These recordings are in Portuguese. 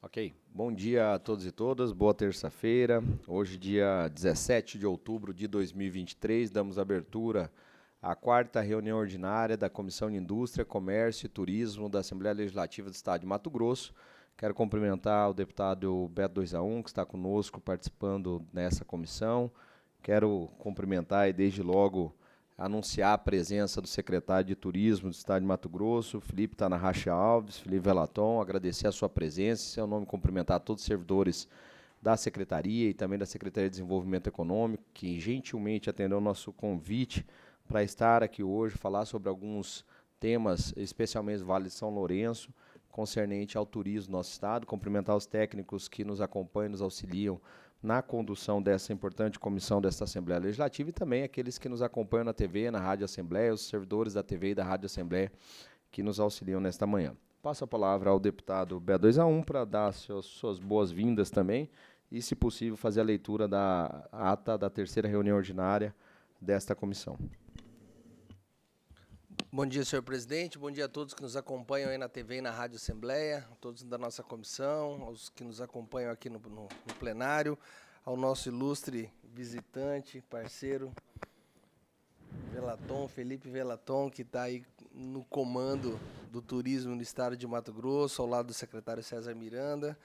Ok. Bom dia a todos e todas. Boa terça-feira. Hoje, dia 17 de outubro de 2023, damos abertura à quarta reunião ordinária da Comissão de Indústria, Comércio e Turismo da Assembleia Legislativa do Estado de Mato Grosso. Quero cumprimentar o deputado Beto 2A1, que está conosco participando nessa comissão. Quero cumprimentar e, desde logo, anunciar a presença do secretário de Turismo do Estado de Mato Grosso, Felipe Tanarracha tá Alves, Felipe Velaton, agradecer a sua presença, em seu nome cumprimentar todos os servidores da Secretaria e também da Secretaria de Desenvolvimento Econômico, que gentilmente atendeu o nosso convite para estar aqui hoje, falar sobre alguns temas, especialmente Vale de São Lourenço, concernente ao turismo do nosso estado, cumprimentar os técnicos que nos acompanham, nos auxiliam na condução dessa importante comissão desta Assembleia Legislativa e também aqueles que nos acompanham na TV, na Rádio Assembleia, os servidores da TV e da Rádio Assembleia que nos auxiliam nesta manhã. Passo a palavra ao deputado B2A1 para dar seus, suas boas-vindas também e, se possível, fazer a leitura da ata da terceira reunião ordinária desta comissão. Bom dia, senhor presidente. Bom dia a todos que nos acompanham aí na TV e na Rádio Assembleia, todos da nossa comissão, aos que nos acompanham aqui no, no, no plenário, ao nosso ilustre visitante, parceiro, Velaton, Felipe Velaton, que está aí no comando do turismo no estado de Mato Grosso, ao lado do secretário César Miranda.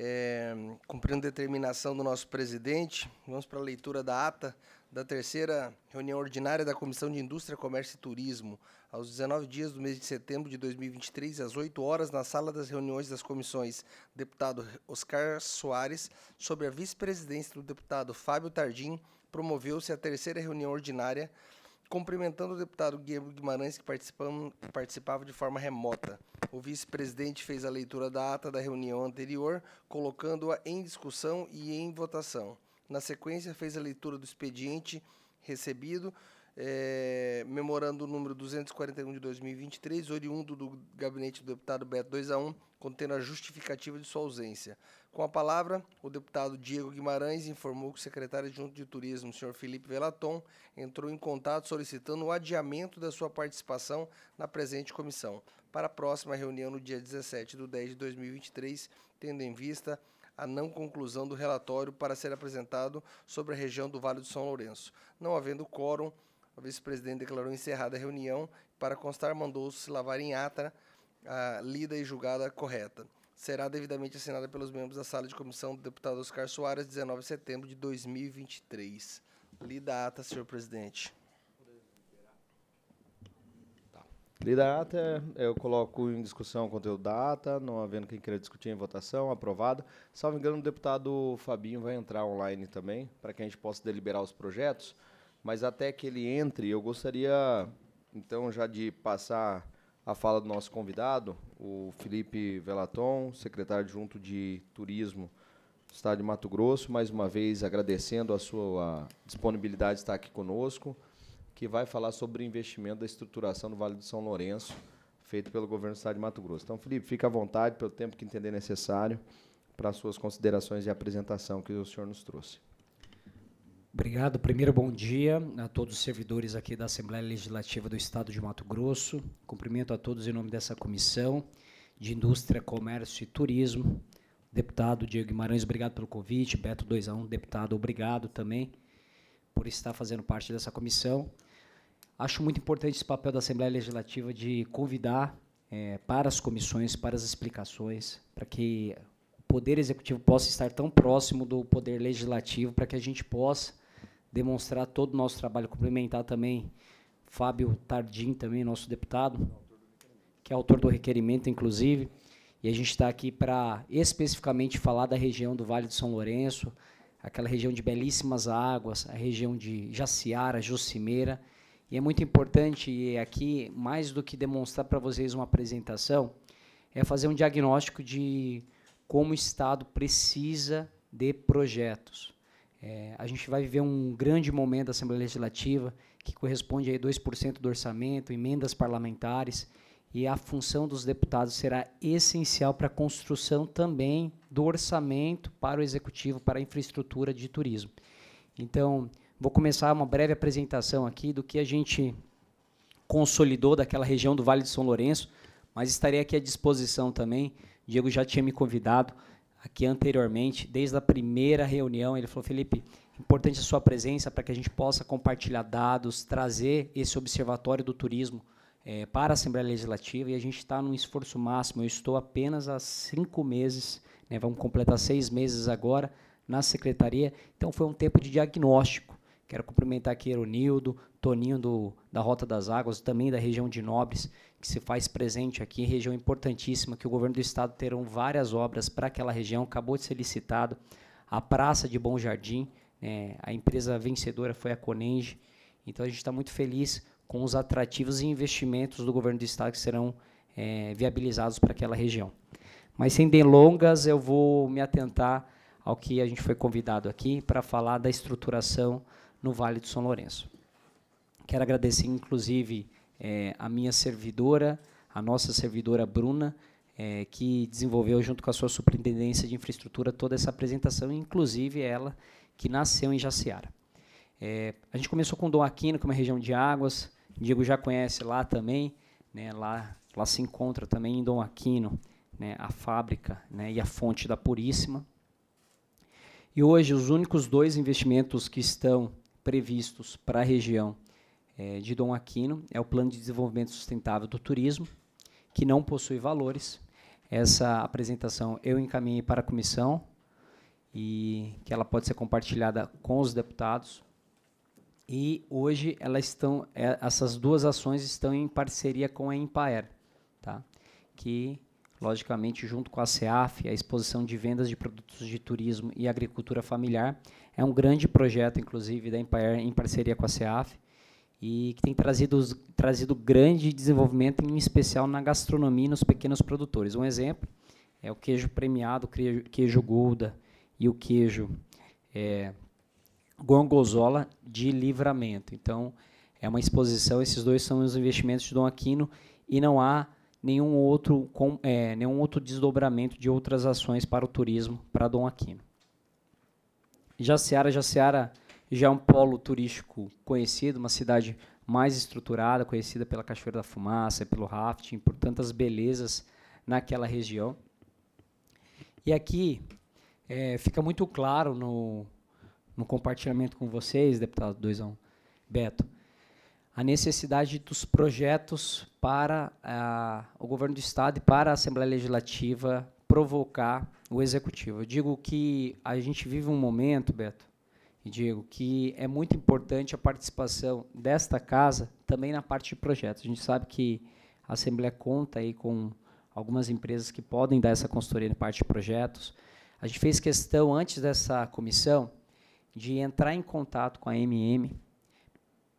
É, cumprindo determinação do nosso presidente, vamos para a leitura da ata da terceira reunião ordinária da Comissão de Indústria, Comércio e Turismo, aos 19 dias do mês de setembro de 2023, às 8 horas, na sala das reuniões das comissões, deputado Oscar Soares, sobre a vice-presidência do deputado Fábio Tardim, promoveu-se a terceira reunião ordinária, cumprimentando o deputado Guilherme Guimarães, que participava de forma remota. O vice-presidente fez a leitura da ata da reunião anterior, colocando-a em discussão e em votação. Na sequência, fez a leitura do expediente recebido, é, memorando o número 241 de 2023, oriundo do gabinete do deputado Beto 2 a 1, contendo a justificativa de sua ausência. Com a palavra, o deputado Diego Guimarães informou que o secretário adjunto de Turismo, senhor Felipe Velaton, entrou em contato solicitando o adiamento da sua participação na presente comissão, para a próxima reunião no dia 17 de 10 de 2023, tendo em vista a não conclusão do relatório para ser apresentado sobre a região do Vale do São Lourenço. Não havendo quórum, a vice-presidente declarou encerrada a reunião para constar mandou-se lavar em ata a lida e julgada correta. Será devidamente assinada pelos membros da sala de comissão do deputado Oscar Soares, 19 de setembro de 2023. Lida a ata, senhor presidente. Lida eu coloco em discussão o conteúdo data, não havendo quem queira discutir em votação, aprovado. Salvo engano, o deputado Fabinho vai entrar online também, para que a gente possa deliberar os projetos. Mas até que ele entre, eu gostaria, então, já de passar a fala do nosso convidado, o Felipe Velaton, secretário adjunto de Turismo do Estado de Mato Grosso, mais uma vez agradecendo a sua disponibilidade de estar aqui conosco que vai falar sobre o investimento da estruturação do Vale do São Lourenço, feito pelo governo do estado de Mato Grosso. Então, Felipe, fica à vontade pelo tempo que entender necessário para as suas considerações e apresentação que o senhor nos trouxe. Obrigado. Primeiro, bom dia a todos os servidores aqui da Assembleia Legislativa do Estado de Mato Grosso. Cumprimento a todos em nome dessa comissão de Indústria, Comércio e Turismo. Deputado Diego Guimarães, obrigado pelo convite. Beto 2 a 1, deputado, obrigado também por estar fazendo parte dessa comissão. Acho muito importante esse papel da Assembleia Legislativa de convidar é, para as comissões, para as explicações, para que o Poder Executivo possa estar tão próximo do Poder Legislativo, para que a gente possa demonstrar todo o nosso trabalho, complementar também Fábio Tardim, também nosso deputado, que é autor do requerimento, inclusive, e a gente está aqui para especificamente falar da região do Vale do São Lourenço, aquela região de belíssimas águas, a região de Jaciara, Jucimeira, e é muito importante aqui, mais do que demonstrar para vocês uma apresentação, é fazer um diagnóstico de como o Estado precisa de projetos. É, a gente vai viver um grande momento da Assembleia Legislativa, que corresponde a 2% do orçamento, emendas parlamentares, e a função dos deputados será essencial para a construção também do orçamento para o executivo, para a infraestrutura de turismo. Então, Vou começar uma breve apresentação aqui do que a gente consolidou daquela região do Vale de São Lourenço, mas estarei aqui à disposição também. Diego já tinha me convidado aqui anteriormente, desde a primeira reunião, ele falou: Felipe, importante a sua presença para que a gente possa compartilhar dados, trazer esse observatório do turismo é, para a Assembleia Legislativa e a gente está num esforço máximo. Eu estou apenas há cinco meses, né, vamos completar seis meses agora na secretaria, então foi um tempo de diagnóstico Quero cumprimentar aqui Eronildo, Toninho do, da Rota das Águas, também da região de Nobres, que se faz presente aqui, região importantíssima, que o governo do estado terão várias obras para aquela região, acabou de ser licitado. A Praça de Bom Jardim, né, a empresa vencedora foi a Conenge. Então a gente está muito feliz com os atrativos e investimentos do governo do estado que serão é, viabilizados para aquela região. Mas sem delongas, eu vou me atentar ao que a gente foi convidado aqui para falar da estruturação no Vale do São Lourenço. Quero agradecer, inclusive, é, a minha servidora, a nossa servidora Bruna, é, que desenvolveu, junto com a sua superintendência de infraestrutura, toda essa apresentação, inclusive ela, que nasceu em Jaciara. É, a gente começou com Dom Aquino, que é uma região de águas, Diego já conhece lá também, né, lá, lá se encontra também em Dom Aquino, né, a fábrica né, e a fonte da Puríssima. E hoje, os únicos dois investimentos que estão previstos para a região é, de Dom Aquino é o Plano de Desenvolvimento Sustentável do Turismo, que não possui valores. Essa apresentação eu encaminhei para a comissão e que ela pode ser compartilhada com os deputados. E hoje elas estão, é, essas duas ações estão em parceria com a Empaer, tá? que logicamente junto com a CEAF, a exposição de vendas de produtos de turismo e agricultura familiar. É um grande projeto, inclusive, da Empire em parceria com a CEAF, e que tem trazido, trazido grande desenvolvimento, em especial na gastronomia e nos pequenos produtores. Um exemplo é o queijo premiado, o queijo, Gouda e o queijo é, Gorgonzola de livramento. Então, é uma exposição, esses dois são os investimentos de Dom Aquino, e não há nenhum outro, com, é, nenhum outro desdobramento de outras ações para o turismo para Dom Aquino. Jaceara, Jaceara já é um polo turístico conhecido, uma cidade mais estruturada, conhecida pela Cachoeira da Fumaça, pelo rafting, por tantas belezas naquela região. E aqui é, fica muito claro no, no compartilhamento com vocês, deputado Doisão Beto, a necessidade dos projetos para ah, o governo do Estado e para a Assembleia Legislativa provocar o Executivo. Eu digo que a gente vive um momento, Beto, e digo que é muito importante a participação desta casa também na parte de projetos. A gente sabe que a Assembleia conta aí com algumas empresas que podem dar essa consultoria na parte de projetos. A gente fez questão, antes dessa comissão, de entrar em contato com a MM,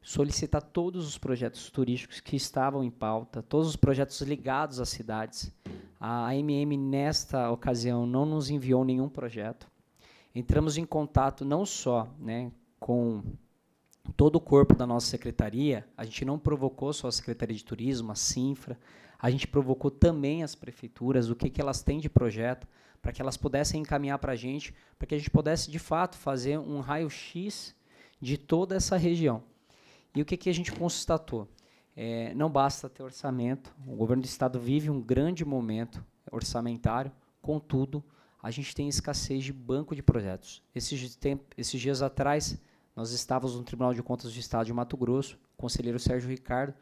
solicitar todos os projetos turísticos que estavam em pauta, todos os projetos ligados às cidades. A MM, nesta ocasião, não nos enviou nenhum projeto. Entramos em contato não só né, com todo o corpo da nossa secretaria, a gente não provocou só a Secretaria de Turismo, a Cinfra, a gente provocou também as prefeituras, o que, que elas têm de projeto, para que elas pudessem encaminhar para a gente, para que a gente pudesse, de fato, fazer um raio-x de toda essa região. E o que, que a gente constatou? É, não basta ter orçamento, o governo do estado vive um grande momento orçamentário, contudo, a gente tem escassez de banco de projetos. Esses, esses dias atrás, nós estávamos no Tribunal de Contas do Estado de Mato Grosso, o conselheiro Sérgio Ricardo,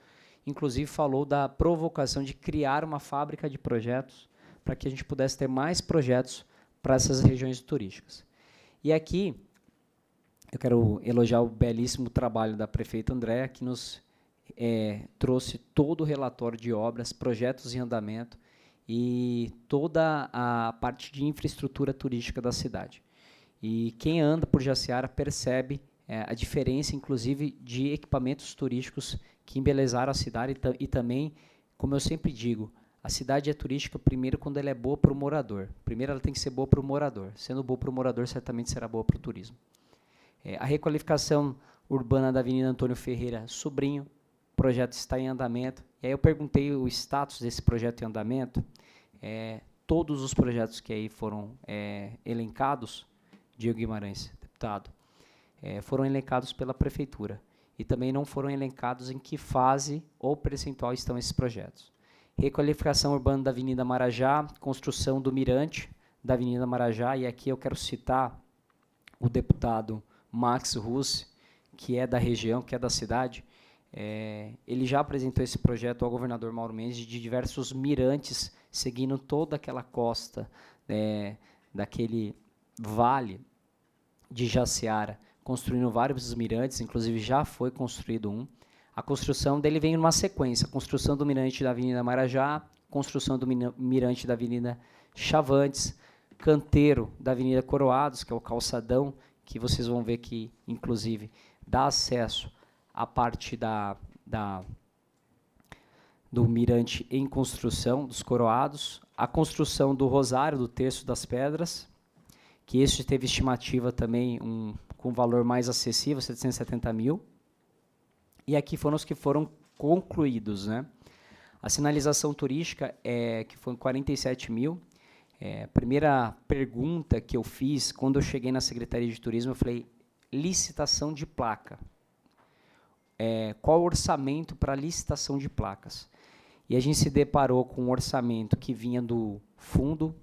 inclusive falou da provocação de criar uma fábrica de projetos para que a gente pudesse ter mais projetos para essas regiões turísticas. E aqui eu quero elogiar o belíssimo trabalho da prefeita Andréa, que nos é, trouxe todo o relatório de obras, projetos em andamento e toda a parte de infraestrutura turística da cidade. E quem anda por Jaciara percebe é, a diferença, inclusive, de equipamentos turísticos que embelezaram a cidade e, e também, como eu sempre digo, a cidade é turística primeiro quando ela é boa para o morador. Primeiro ela tem que ser boa para o morador. Sendo boa para o morador, certamente será boa para o turismo. É, a requalificação urbana da Avenida Antônio Ferreira Sobrinho, o projeto está em andamento. E aí eu perguntei o status desse projeto em andamento. É, todos os projetos que aí foram é, elencados, Diego Guimarães, deputado, é, foram elencados pela Prefeitura. E também não foram elencados em que fase ou percentual estão esses projetos. Requalificação urbana da Avenida Marajá, construção do Mirante da Avenida Marajá, e aqui eu quero citar o deputado Max Russe, que é da região, que é da cidade, é, ele já apresentou esse projeto ao governador Mauro Mendes de diversos mirantes seguindo toda aquela costa é, daquele vale de Jaciara, construindo vários mirantes, inclusive já foi construído um. A construção dele vem numa sequência: construção do mirante da Avenida Marajá, construção do mirante da Avenida Chavantes, canteiro da Avenida Coroados, que é o calçadão que vocês vão ver que, inclusive, dá acesso à parte da, da do mirante em construção, dos coroados, a construção do rosário, do terço das pedras, que este teve estimativa também um, com valor mais acessível, 770 mil, e aqui foram os que foram concluídos, né? A sinalização turística é que foi 47 mil, é, a primeira pergunta que eu fiz quando eu cheguei na Secretaria de Turismo, eu falei: licitação de placa. É, qual o orçamento para licitação de placas? E a gente se deparou com um orçamento que vinha do fundo,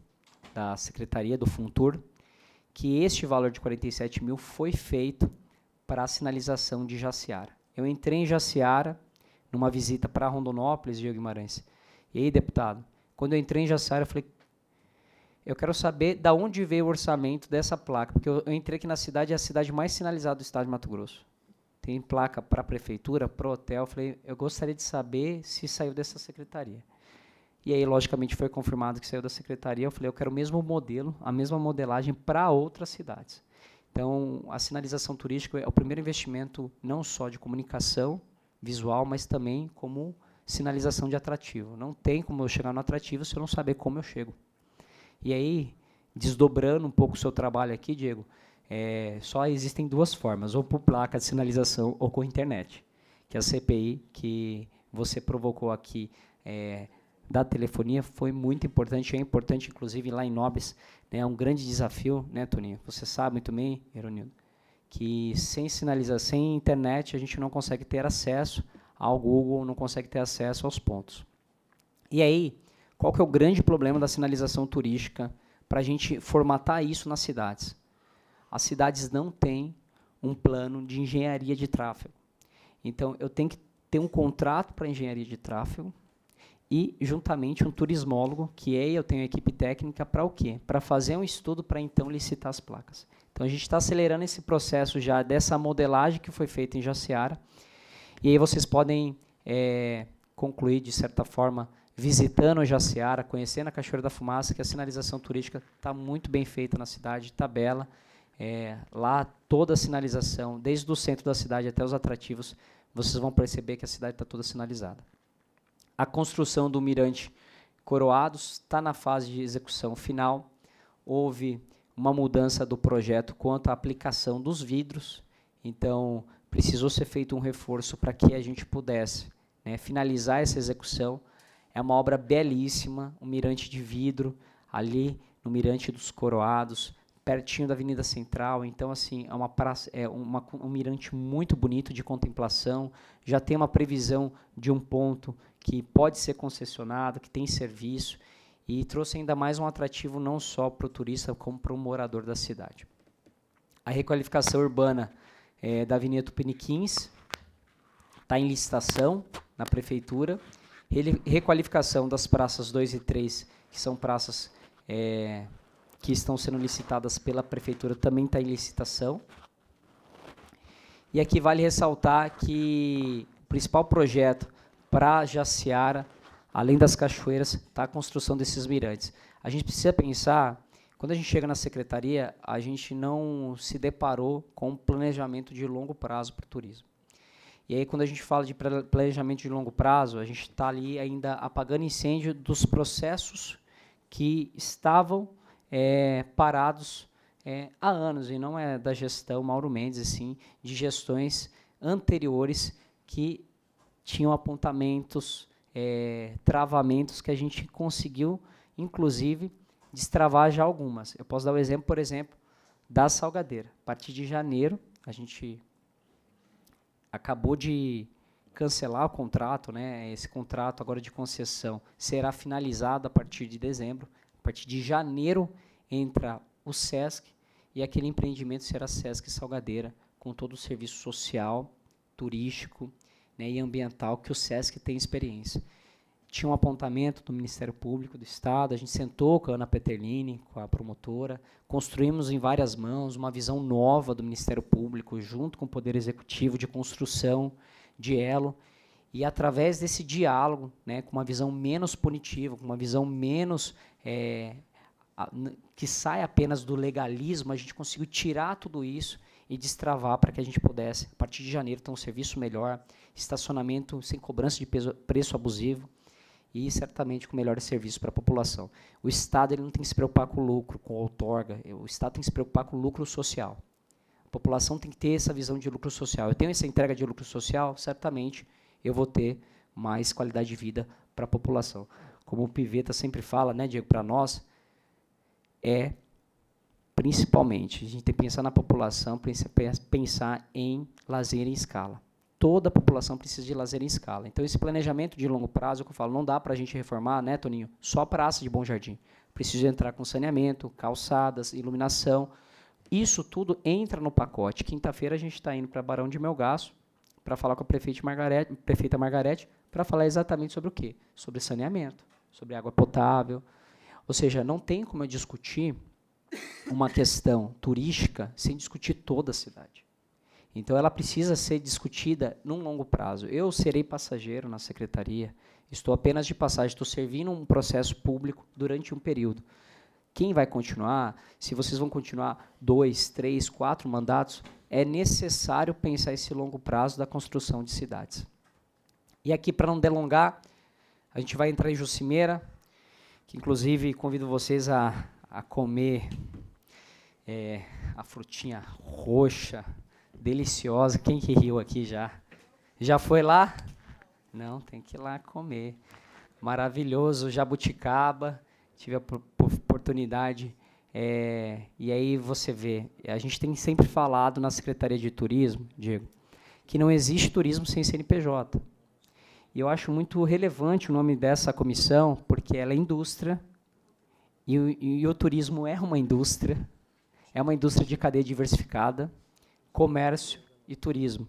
da Secretaria do Funtur, que este valor de 47 mil foi feito para a sinalização de Jaciara. Eu entrei em Jaciara numa visita para Rondonópolis, Diego Guimarães. E aí, deputado, quando eu entrei em Jaciara, eu falei, eu quero saber da onde veio o orçamento dessa placa, porque eu, entrei aqui na cidade, é a cidade mais sinalizada do estado de Mato Grosso. Tem placa para a prefeitura, para o hotel. Falei, eu gostaria de saber se saiu dessa secretaria. E aí, logicamente, foi confirmado que saiu da secretaria. Eu falei, eu quero o mesmo modelo, a mesma modelagem para outras cidades. Então, a sinalização turística é o primeiro investimento não só de comunicação visual, mas também como sinalização de atrativo. Não tem como eu chegar no atrativo se eu não saber como eu chego. E aí, desdobrando um pouco o seu trabalho aqui, Diego, é, só existem duas formas, ou por placa de sinalização ou com internet, que é a CPI que você provocou aqui é, da telefonia foi muito importante, é importante inclusive lá em Nobres, né, é um grande desafio, né, Toninho? Você sabe muito bem, Eronildo, que sem sinalização, sem internet, a gente não consegue ter acesso ao Google, não consegue ter acesso aos pontos. E aí, qual que é o grande problema da sinalização turística para a gente formatar isso nas cidades? As cidades não têm um plano de engenharia de tráfego. Então, eu tenho que ter um contrato para engenharia de tráfego e, juntamente, um turismólogo, que é, eu tenho a equipe técnica para o quê? Para fazer um estudo para, então, licitar as placas. Então, a gente está acelerando esse processo já dessa modelagem que foi feita em Jaciara. E aí vocês podem é, concluir, de certa forma, visitando Jaciara, conhecendo a Cachoeira da Fumaça, que a sinalização turística está muito bem feita na cidade, está bela. É, lá toda a sinalização, desde o centro da cidade até os atrativos, vocês vão perceber que a cidade está toda sinalizada. A construção do mirante Coroados está na fase de execução final. Houve uma mudança do projeto quanto à aplicação dos vidros, então precisou ser feito um reforço para que a gente pudesse né, finalizar essa execução é uma obra belíssima, um mirante de vidro ali no Mirante dos Coroados, pertinho da Avenida Central. Então, assim, é, uma praça, é uma, um mirante muito bonito de contemplação. Já tem uma previsão de um ponto que pode ser concessionado, que tem serviço. E trouxe ainda mais um atrativo não só para o turista, como para o morador da cidade. A requalificação urbana é, da Avenida Tupiniquins está em licitação na prefeitura requalificação das praças 2 e 3, que são praças é, que estão sendo licitadas pela prefeitura, também está em licitação. E aqui vale ressaltar que o principal projeto para Jaciara, além das cachoeiras, está a construção desses mirantes. A gente precisa pensar quando a gente chega na secretaria, a gente não se deparou com um planejamento de longo prazo para o turismo. E aí, quando a gente fala de planejamento de longo prazo, a gente está ali ainda apagando incêndio dos processos que estavam é, parados é, há anos, e não é da gestão Mauro Mendes, assim, de gestões anteriores que tinham apontamentos, é, travamentos que a gente conseguiu, inclusive, destravar já algumas. Eu posso dar o um exemplo, por exemplo, da salgadeira. A partir de janeiro, a gente acabou de cancelar o contrato, né? Esse contrato agora de concessão será finalizado a partir de dezembro. A partir de janeiro entra o SESC e aquele empreendimento será SESC Salgadeira, com todo o serviço social, turístico né, e ambiental que o SESC tem experiência tinha um apontamento do Ministério Público do Estado, a gente sentou com a Ana Peterlini, com a promotora, construímos em várias mãos uma visão nova do Ministério Público, junto com o Poder Executivo, de construção, de elo, e através desse diálogo, né, com uma visão menos punitiva, com uma visão menos é, que sai apenas do legalismo, a gente conseguiu tirar tudo isso e destravar para que a gente pudesse, a partir de janeiro, ter um serviço melhor, estacionamento sem cobrança de peso, preço abusivo, e certamente com melhores serviços para a população. O Estado ele não tem que se preocupar com o lucro, com a outorga, o Estado tem que se preocupar com o lucro social. A população tem que ter essa visão de lucro social. Eu tenho essa entrega de lucro social, certamente eu vou ter mais qualidade de vida para a população. Como o Piveta sempre fala, né, Diego, para nós, é principalmente, a gente tem que pensar na população, pensar em lazer em escala toda a população precisa de lazer em escala. Então, esse planejamento de longo prazo, que eu falo, não dá para a gente reformar, né, Toninho? Só a praça de Bom Jardim. Precisa entrar com saneamento, calçadas, iluminação. Isso tudo entra no pacote. Quinta-feira a gente está indo para Barão de Melgaço para falar com a prefeita Margarete, prefeita Margarete para falar exatamente sobre o quê? Sobre saneamento, sobre água potável. Ou seja, não tem como eu discutir uma questão turística sem discutir toda a cidade. Então ela precisa ser discutida num longo prazo. Eu serei passageiro na secretaria, estou apenas de passagem, estou servindo um processo público durante um período. Quem vai continuar? Se vocês vão continuar dois, três, quatro mandatos, é necessário pensar esse longo prazo da construção de cidades. E aqui, para não delongar, a gente vai entrar em Jucimeira, que inclusive convido vocês a, a comer é, a frutinha roxa deliciosa. Quem que riu aqui já? Já foi lá? Não, tem que ir lá comer. Maravilhoso, jabuticaba. Tive a oportunidade. É, e aí você vê, a gente tem sempre falado na Secretaria de Turismo, Diego, que não existe turismo sem CNPJ. E eu acho muito relevante o nome dessa comissão, porque ela é indústria, e, e o turismo é uma indústria, é uma indústria de cadeia diversificada, comércio e turismo.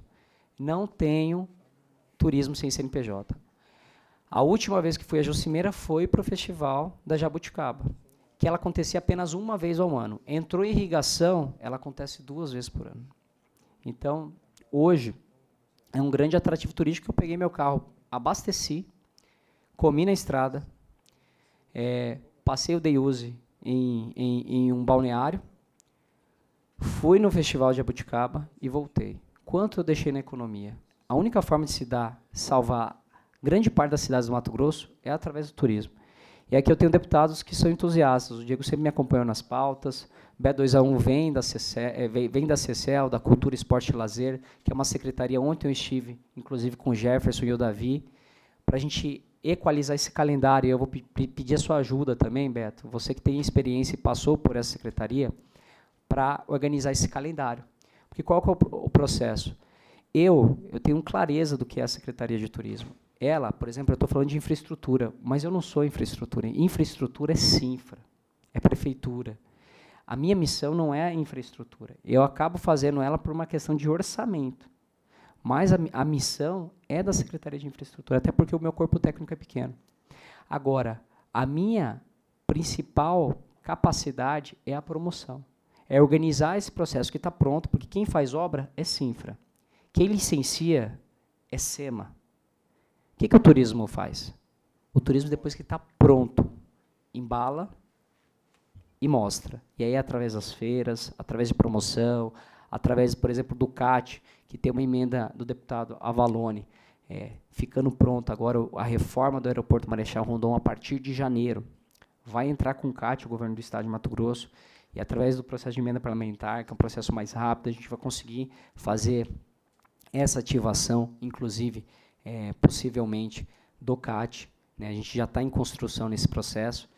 Não tenho turismo sem CNPJ. A última vez que fui a Jucimeira foi para o festival da Jabuticaba, que ela acontecia apenas uma vez ao ano. Entrou em irrigação, ela acontece duas vezes por ano. Então, hoje, é um grande atrativo turístico. Eu peguei meu carro, abasteci, comi na estrada, é, passei o day use em, em, em um balneário, Fui no Festival de Abuticaba e voltei. Quanto eu deixei na economia? A única forma de se dar, salvar grande parte das cidades do Mato Grosso é através do turismo. E aqui eu tenho deputados que são entusiastas. O Diego sempre me acompanhou nas pautas. B2A1 vem da, CCE, é, vem da CCL, da Cultura, Esporte e Lazer, que é uma secretaria. Ontem eu estive, inclusive, com o Jefferson e o Davi, para a gente equalizar esse calendário. Eu vou pedir a sua ajuda também, Beto. Você que tem experiência e passou por essa secretaria, para organizar esse calendário. Porque qual que é o, o processo? Eu, eu tenho clareza do que é a Secretaria de Turismo. Ela, por exemplo, eu estou falando de infraestrutura, mas eu não sou infraestrutura. Infraestrutura é CINFRA, é prefeitura. A minha missão não é a infraestrutura. Eu acabo fazendo ela por uma questão de orçamento. Mas a, a missão é da Secretaria de Infraestrutura, até porque o meu corpo técnico é pequeno. Agora, a minha principal capacidade é a promoção é organizar esse processo que está pronto, porque quem faz obra é Sinfra. Quem licencia é SEMA. O que, que o turismo faz? O turismo, depois que está pronto, embala e mostra. E aí, através das feiras, através de promoção, através, por exemplo, do CAT, que tem uma emenda do deputado Avalone, é, ficando pronta agora a reforma do aeroporto Marechal Rondon a partir de janeiro. Vai entrar com o CAT, o governo do estado de Mato Grosso, e através do processo de emenda parlamentar, que é um processo mais rápido, a gente vai conseguir fazer essa ativação, inclusive, é, possivelmente, do CAT. Né? A gente já está em construção nesse processo.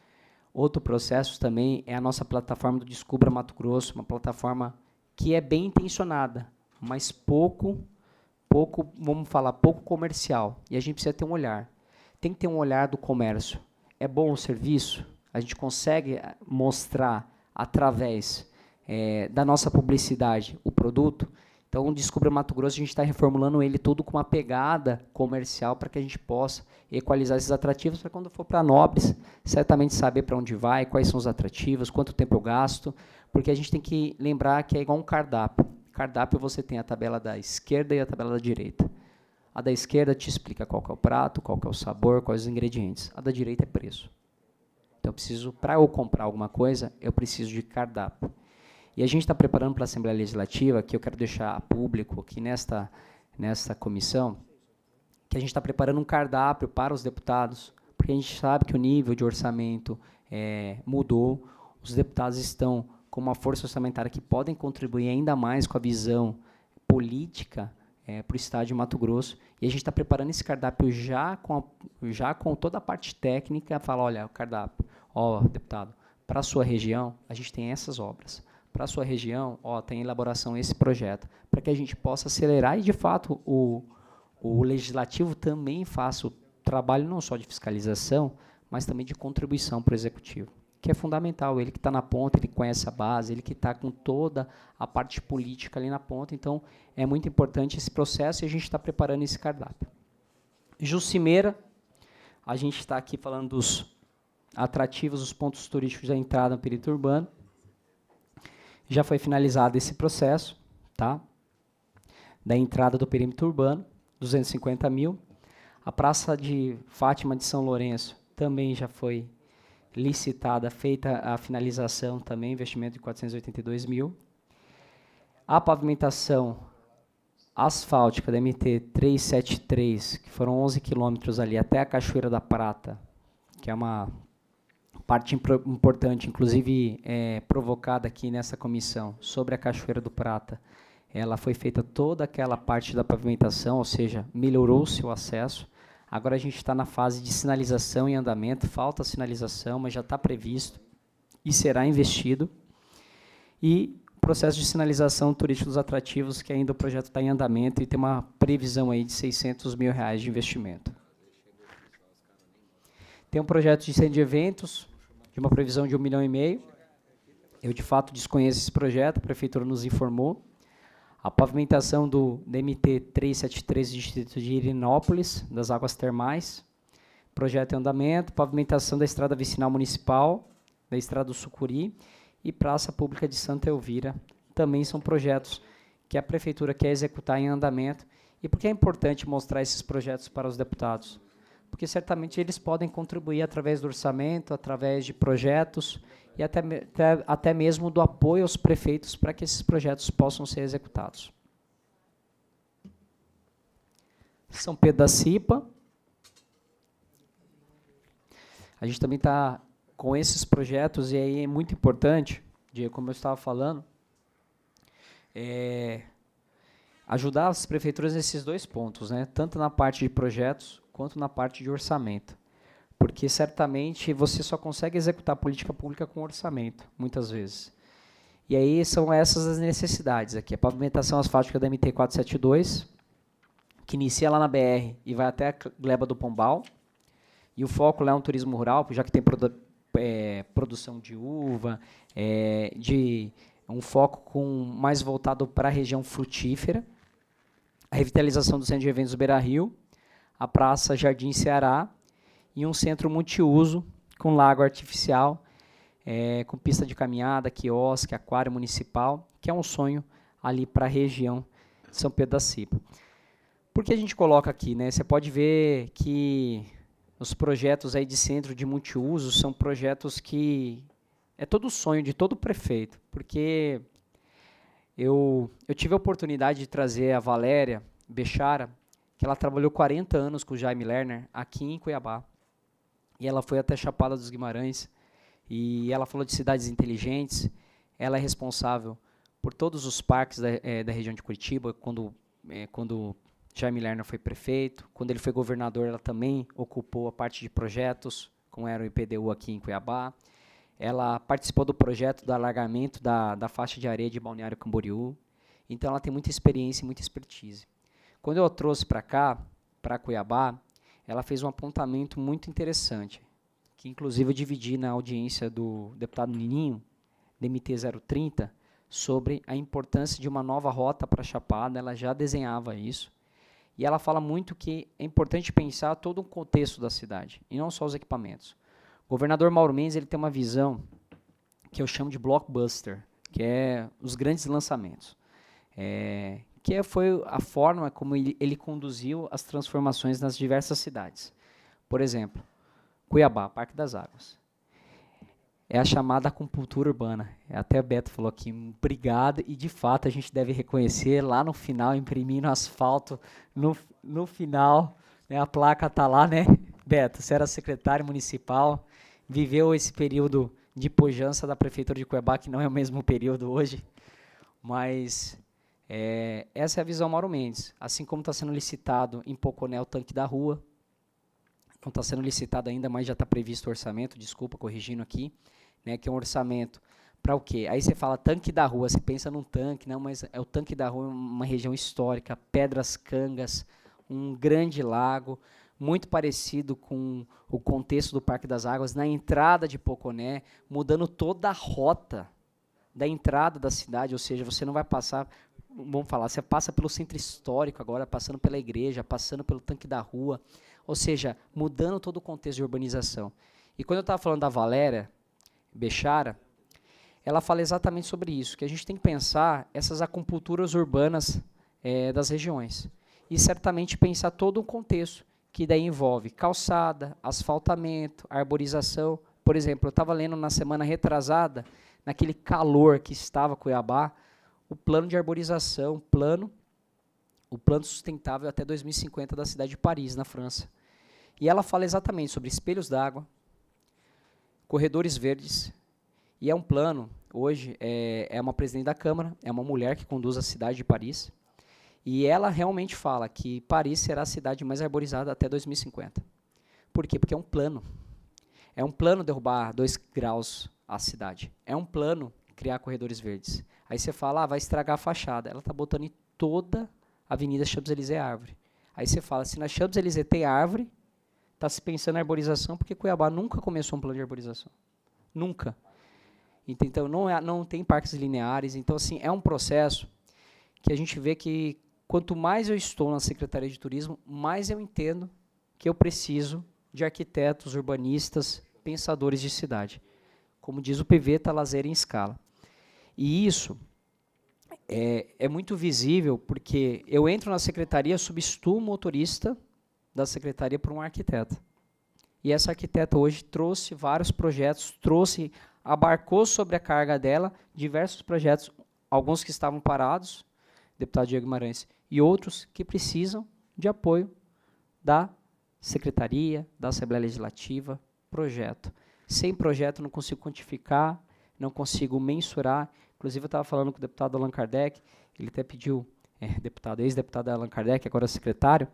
Outro processo também é a nossa plataforma do Descubra Mato Grosso, uma plataforma que é bem intencionada, mas pouco, pouco, vamos falar, pouco comercial. E a gente precisa ter um olhar. Tem que ter um olhar do comércio. É bom o serviço? A gente consegue eh, mostrar através é, da nossa publicidade o produto. Então, o Descubra Mato Grosso, a gente está reformulando ele todo com uma pegada comercial para que a gente possa equalizar esses atrativos para quando for para Nobres, certamente saber para onde vai, quais são os atrativos, quanto tempo eu gasto, porque a gente tem que lembrar que é igual um cardápio. Cardápio você tem a tabela da esquerda e a tabela da direita. A da esquerda te explica qual é o prato, qual é o sabor, quais os ingredientes. A da direita é preço. Então, eu preciso, para eu comprar alguma coisa, eu preciso de cardápio. E a gente está preparando para a Assembleia Legislativa, que eu quero deixar a público aqui nesta, nesta comissão, que a gente está preparando um cardápio para os deputados, porque a gente sabe que o nível de orçamento é, mudou, os deputados estão com uma força orçamentária que podem contribuir ainda mais com a visão política é, para o estado de Mato Grosso. E a gente está preparando esse cardápio já com, a, já com toda a parte técnica. Fala, olha, o cardápio, ó, deputado, para a sua região, a gente tem essas obras. Para a sua região, ó, tem elaboração esse projeto. Para que a gente possa acelerar e, de fato, o, o legislativo também faça o trabalho não só de fiscalização, mas também de contribuição para o executivo que é fundamental. Ele que está na ponta, ele conhece a base, ele que está com toda a parte política ali na ponta. Então, é muito importante esse processo e a gente está preparando esse cardápio. Jucimeira, a gente está aqui falando dos atrativos, os pontos turísticos da entrada no perímetro urbano. Já foi finalizado esse processo, tá? Da entrada do perímetro urbano, 250 mil. A Praça de Fátima de São Lourenço também já foi licitada, feita a finalização também, investimento de 482 mil. A pavimentação asfáltica da MT 373, que foram 11 quilômetros ali até a Cachoeira da Prata, que é uma parte importante, inclusive é, provocada aqui nessa comissão, sobre a Cachoeira do Prata. Ela foi feita toda aquela parte da pavimentação, ou seja, melhorou-se o acesso Agora a gente está na fase de sinalização em andamento, falta sinalização, mas já está previsto e será investido. E o processo de sinalização turísticos atrativos, que ainda o projeto está em andamento e tem uma previsão aí de 600 mil reais de investimento. Tem um projeto de centro de eventos, de uma previsão de um milhão e meio. Eu, de fato, desconheço esse projeto, a prefeitura nos informou a pavimentação do DMT 373 do Distrito de Irinópolis, das águas termais, projeto em andamento, pavimentação da estrada vicinal municipal, da estrada do Sucuri e praça pública de Santa Elvira, também são projetos que a prefeitura quer executar em andamento e por que é importante mostrar esses projetos para os deputados porque certamente eles podem contribuir através do orçamento, através de projetos e até, até, até mesmo do apoio aos prefeitos para que esses projetos possam ser executados. São Pedro da Cipa. A gente também está com esses projetos, e aí é muito importante, como eu estava falando, é ajudar as prefeituras nesses dois pontos, né? tanto na parte de projetos quanto na parte de orçamento. Porque certamente você só consegue executar política pública com orçamento, muitas vezes. E aí são essas as necessidades aqui. A pavimentação asfáltica da MT-472, que inicia lá na BR e vai até a Gleba do Pombal. E o foco lá é um turismo rural, já que tem produ é, produção de uva, é, de um foco com, mais voltado para a região frutífera. A revitalização do centro de eventos Beira Rio, a Praça Jardim Ceará e um centro multiuso com lago artificial, é, com pista de caminhada, quiosque, aquário municipal, que é um sonho ali para a região de São Pedro da Cipa. Por que a gente coloca aqui? Né? Você pode ver que os projetos aí de centro de multiuso são projetos que é todo o sonho de todo prefeito, porque eu, eu tive a oportunidade de trazer a Valéria Bechara que ela trabalhou 40 anos com o Jaime Lerner aqui em Cuiabá. E ela foi até Chapada dos Guimarães e ela falou de cidades inteligentes. Ela é responsável por todos os parques da, é, da região de Curitiba, quando, é, quando Jaime Lerner foi prefeito. Quando ele foi governador, ela também ocupou a parte de projetos, como era o IPDU aqui em Cuiabá. Ela participou do projeto do alargamento da, da faixa de areia de Balneário Camboriú. Então, ela tem muita experiência e muita expertise. Quando eu a trouxe para cá, para Cuiabá, ela fez um apontamento muito interessante, que inclusive eu dividi na audiência do deputado Nininho, DMT 030, sobre a importância de uma nova rota para a Chapada, ela já desenhava isso. E ela fala muito que é importante pensar todo o contexto da cidade, e não só os equipamentos. O governador Mauro Mendes ele tem uma visão que eu chamo de blockbuster, que é os grandes lançamentos. É, que foi a forma como ele, ele conduziu as transformações nas diversas cidades. Por exemplo, Cuiabá, Parque das Águas. É a chamada acupuntura urbana. É até o Beto falou aqui, obrigado. E de fato a gente deve reconhecer lá no final, imprimindo asfalto, no, no final, né, a placa está lá, né? Beto, você era secretário municipal, viveu esse período de pujança da Prefeitura de Cuiabá, que não é o mesmo período hoje, mas é, essa é a visão Mauro Mendes. Assim como está sendo licitado em Poconé o tanque da rua, não está sendo licitado ainda, mas já está previsto o orçamento, desculpa, corrigindo aqui, né, que é um orçamento para o quê? Aí você fala tanque da rua, você pensa num tanque, não, mas é o tanque da rua, uma região histórica, pedras cangas, um grande lago, muito parecido com o contexto do Parque das Águas, na entrada de Poconé, mudando toda a rota da entrada da cidade, ou seja, você não vai passar vamos falar, você passa pelo centro histórico agora, passando pela igreja, passando pelo tanque da rua, ou seja, mudando todo o contexto de urbanização. E quando eu estava falando da Valéria Bechara, ela fala exatamente sobre isso, que a gente tem que pensar essas acupunturas urbanas é, das regiões. E certamente pensar todo o contexto, que daí envolve calçada, asfaltamento, arborização. Por exemplo, eu estava lendo na semana retrasada, naquele calor que estava Cuiabá, o plano de arborização, plano, o plano sustentável até 2050 da cidade de Paris, na França. E ela fala exatamente sobre espelhos d'água, corredores verdes, e é um plano, hoje, é, é uma presidente da Câmara, é uma mulher que conduz a cidade de Paris, e ela realmente fala que Paris será a cidade mais arborizada até 2050. Por quê? Porque é um plano. É um plano derrubar dois graus a cidade. É um plano criar corredores verdes. Aí você fala, ah, vai estragar a fachada. Ela está botando em toda a Avenida Champs-Élysées árvore. Aí você fala, se na Champs-Élysées tem árvore, está se pensando em arborização, porque Cuiabá nunca começou um plano de arborização. Nunca. Então, não, é, não tem parques lineares. Então, assim, é um processo que a gente vê que quanto mais eu estou na Secretaria de Turismo, mais eu entendo que eu preciso de arquitetos, urbanistas, pensadores de cidade. Como diz o PV, está lazer em escala. E isso é, é muito visível porque eu entro na secretaria, substituo o motorista da secretaria por um arquiteto. E essa arquiteta hoje trouxe vários projetos, trouxe, abarcou sobre a carga dela diversos projetos, alguns que estavam parados, deputado Diego Guimarães, e outros que precisam de apoio da secretaria, da Assembleia Legislativa, projeto. Sem projeto não consigo quantificar, não consigo mensurar, Inclusive, eu estava falando com o deputado Allan Kardec, ele até pediu, é, deputado, ex-deputado Allan Kardec, agora secretário,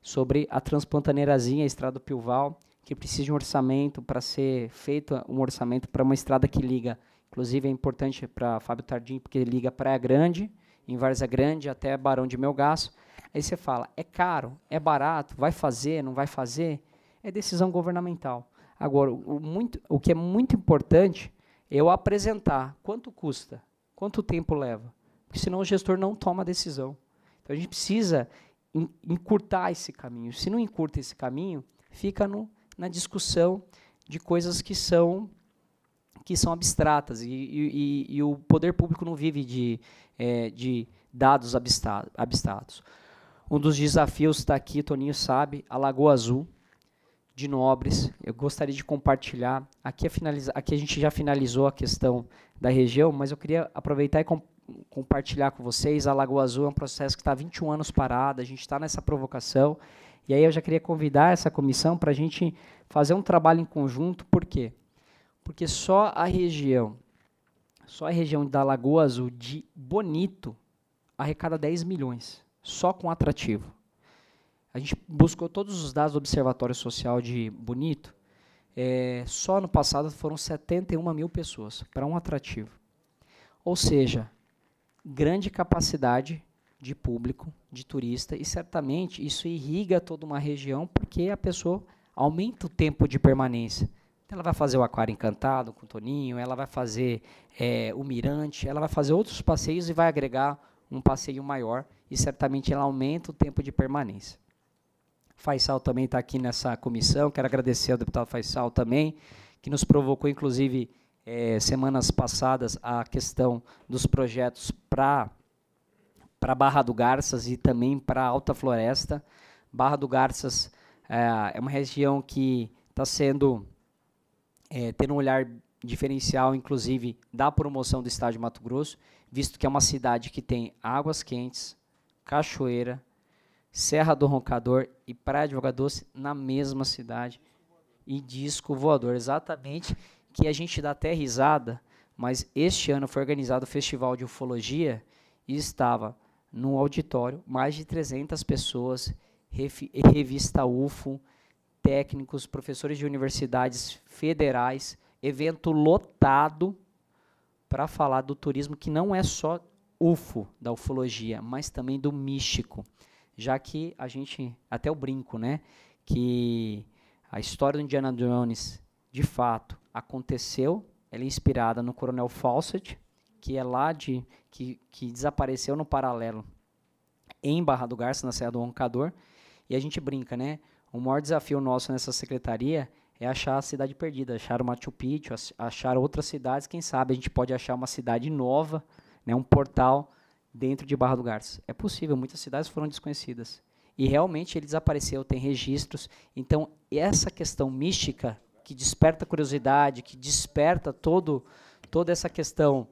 sobre a transplantaneirazinha, a estrada Pilval, que precisa de um orçamento para ser feito um orçamento para uma estrada que liga. Inclusive, é importante para Fábio Tardim, porque liga Praia Grande, em Varza Grande, até Barão de Melgaço. Aí você fala, é caro, é barato, vai fazer, não vai fazer? É decisão governamental. Agora, o, muito, o que é muito importante eu apresentar quanto custa, quanto tempo leva, porque senão o gestor não toma a decisão. Então a gente precisa encurtar esse caminho. Se não encurta esse caminho, fica no, na discussão de coisas que são que são abstratas e, e, e o poder público não vive de, é, de dados abstratos. Um dos desafios está aqui, Toninho sabe, a Lagoa Azul de nobres. Eu gostaria de compartilhar. Aqui, é finaliza, aqui a gente já finalizou a questão da região, mas eu queria aproveitar e com, compartilhar com vocês. A Lagoa Azul é um processo que está há 21 anos parado, a gente está nessa provocação. E aí eu já queria convidar essa comissão para a gente fazer um trabalho em conjunto, por quê? Porque só a região, só a região da Lagoa Azul de Bonito arrecada 10 milhões, só com atrativo. A gente buscou todos os dados do Observatório Social de Bonito. É, só no passado foram 71 mil pessoas para um atrativo. Ou seja, grande capacidade de público, de turista, e certamente isso irriga toda uma região porque a pessoa aumenta o tempo de permanência. Ela vai fazer o Aquário Encantado com o Toninho, ela vai fazer é, o Mirante, ela vai fazer outros passeios e vai agregar um passeio maior e certamente ela aumenta o tempo de permanência. Faisal também está aqui nessa comissão. Quero agradecer ao deputado Faisal também, que nos provocou, inclusive, é, semanas passadas, a questão dos projetos para para Barra do Garças e também para Alta Floresta. Barra do Garças é, é uma região que está sendo é, tendo um olhar diferencial, inclusive, da promoção do Estádio Mato Grosso, visto que é uma cidade que tem águas quentes, cachoeira, Serra do Roncador e Praia de Boca Doce na mesma cidade. E disco voador, exatamente, que a gente dá até risada, mas este ano foi organizado o Festival de Ufologia e estava num auditório mais de 300 pessoas, revista UFO, técnicos, professores de universidades federais, evento lotado para falar do turismo que não é só UFO, da ufologia, mas também do místico já que a gente, até o brinco, né, que a história do Indiana Jones, de fato, aconteceu, ela é inspirada no Coronel Fawcett, que é lá de, que, que desapareceu no paralelo em Barra do Garça, na Serra do Roncador, e a gente brinca, né, o maior desafio nosso nessa secretaria é achar a cidade perdida, achar o Machu Picchu, achar outras cidades, quem sabe a gente pode achar uma cidade nova, né, um portal dentro de Barra do Garças. É possível, muitas cidades foram desconhecidas. E realmente ele desapareceu, tem registros. Então, essa questão mística que desperta curiosidade, que desperta todo, toda essa questão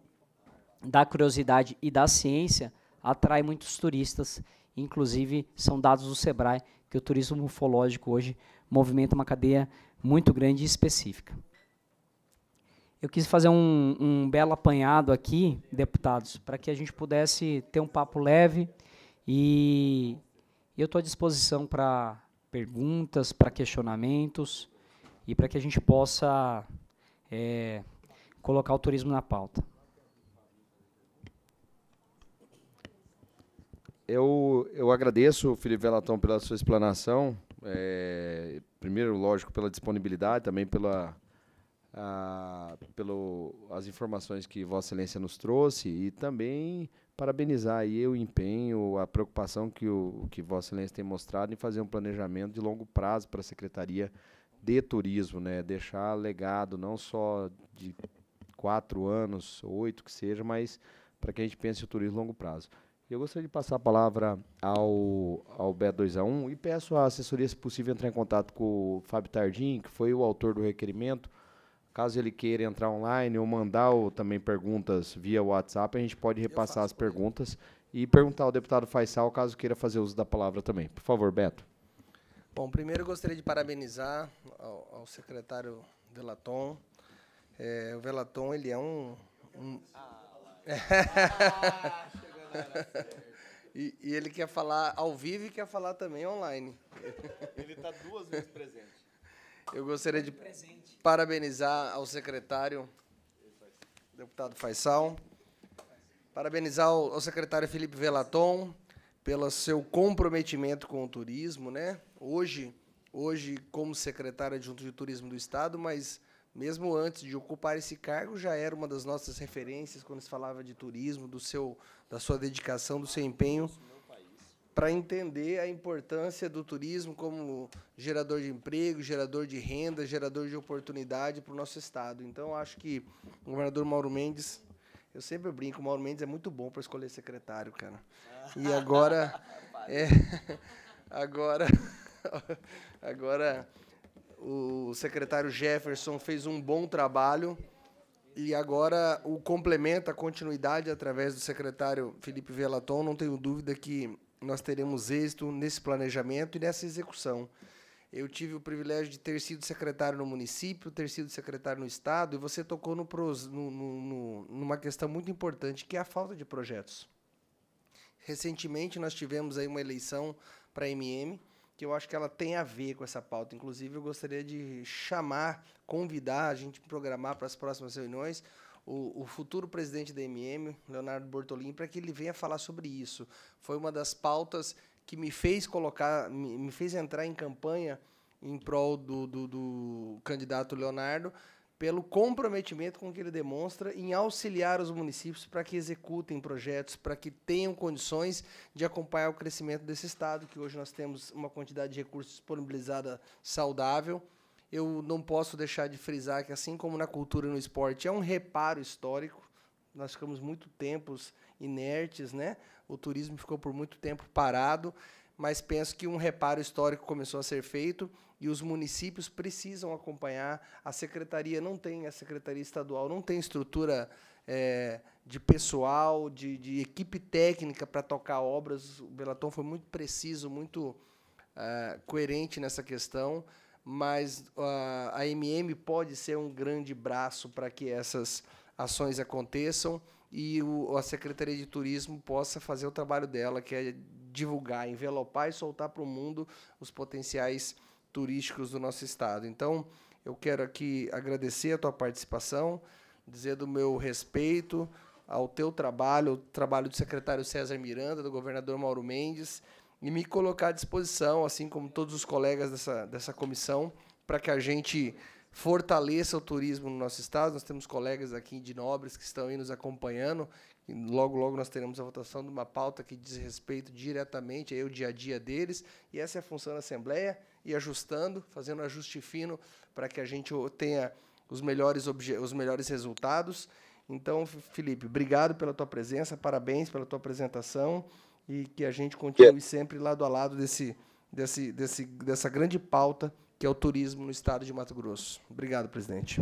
da curiosidade e da ciência, atrai muitos turistas. Inclusive, são dados do SEBRAE que o turismo ufológico hoje movimenta uma cadeia muito grande e específica. Eu quis fazer um, um belo apanhado aqui, deputados, para que a gente pudesse ter um papo leve e eu estou à disposição para perguntas, para questionamentos e para que a gente possa é, colocar o turismo na pauta. Eu, eu agradeço, Felipe Velatão, pela sua explanação. É, primeiro, lógico, pela disponibilidade, também pela pelas informações que Vossa Excelência nos trouxe e também parabenizar aí o empenho, a preocupação que, o, que Vossa Excelência tem mostrado em fazer um planejamento de longo prazo para a Secretaria de Turismo, né? deixar legado não só de quatro anos, oito que seja, mas para que a gente pense o turismo a longo prazo. Eu gostaria de passar a palavra ao, ao B2A1 e peço a assessoria, se possível, entrar em contato com o Fábio Tardim, que foi o autor do requerimento, Caso ele queira entrar online ou mandar ou também perguntas via WhatsApp, a gente pode repassar as perguntas e perguntar ao deputado Faisal caso queira fazer uso da palavra também. Por favor, Beto. Bom, primeiro gostaria de parabenizar ao, ao secretário Velaton. É, o Velaton, ele é um... um... e, e, ele quer falar ao vivo e quer falar também online. Ele está duas vezes presente. Eu gostaria de tá parabenizar ao secretário, deputado Faisal, parabenizar ao secretário Felipe Velaton pelo seu comprometimento com o turismo, né? Hoje, hoje como secretário adjunto de turismo do estado, mas mesmo antes de ocupar esse cargo, já era uma das nossas referências quando se falava de turismo, do seu, da sua dedicação, do seu empenho para entender a importância do turismo como gerador de emprego, gerador de renda, gerador de oportunidade para o nosso estado. Então, acho que o governador Mauro Mendes, eu sempre brinco, o Mauro Mendes é muito bom para escolher secretário, cara. E agora, é, agora, agora o secretário Jefferson fez um bom trabalho. E agora o complemento, a continuidade através do secretário Felipe Velaton, não tenho dúvida que nós teremos êxito nesse planejamento e nessa execução. Eu tive o privilégio de ter sido secretário no município, ter sido secretário no estado, e você tocou no, no, no, numa questão muito importante, que é a falta de projetos. Recentemente nós tivemos aí uma eleição para a MM, que eu acho que ela tem a ver com essa pauta. Inclusive, eu gostaria de chamar, convidar a gente programar para as próximas reuniões o, o futuro presidente da MM, Leonardo Bortolini, para que ele venha falar sobre isso. Foi uma das pautas que me fez colocar, me, me fez entrar em campanha em prol do, do, do candidato Leonardo, pelo comprometimento com que ele demonstra em auxiliar os municípios para que executem projetos, para que tenham condições de acompanhar o crescimento desse estado, que hoje nós temos uma quantidade de recursos disponibilizada saudável eu não posso deixar de frisar que, assim como na cultura e no esporte, é um reparo histórico. Nós ficamos muito tempos inertes, né? O turismo ficou por muito tempo parado, mas penso que um reparo histórico começou a ser feito e os municípios precisam acompanhar. A secretaria não tem, a secretaria estadual não tem estrutura é, de pessoal, de, de equipe técnica para tocar obras. O Belaton foi muito preciso, muito é, coerente nessa questão mas a, a MM pode ser um grande braço para que essas ações aconteçam e o, a Secretaria de Turismo possa fazer o trabalho dela, que é divulgar, envelopar e soltar para o mundo os potenciais turísticos do nosso estado. Então, eu quero aqui agradecer a tua participação, dizer do meu respeito ao teu trabalho, o trabalho do secretário César Miranda, do governador Mauro Mendes e me colocar à disposição, assim como todos os colegas dessa, dessa comissão, para que a gente fortaleça o turismo no nosso estado. Nós temos colegas aqui de Nobres que estão aí nos acompanhando. logo, logo nós teremos a votação de uma pauta que diz respeito diretamente ao dia a dia deles. E essa é a função da Assembleia, e ajustando, fazendo ajuste fino para que a gente tenha os melhores, os melhores resultados. Então, Felipe, obrigado pela tua presença, parabéns pela tua apresentação e que a gente continue sempre lado a lado desse, desse, desse, dessa grande pauta que é o turismo no estado de Mato Grosso. Obrigado, presidente.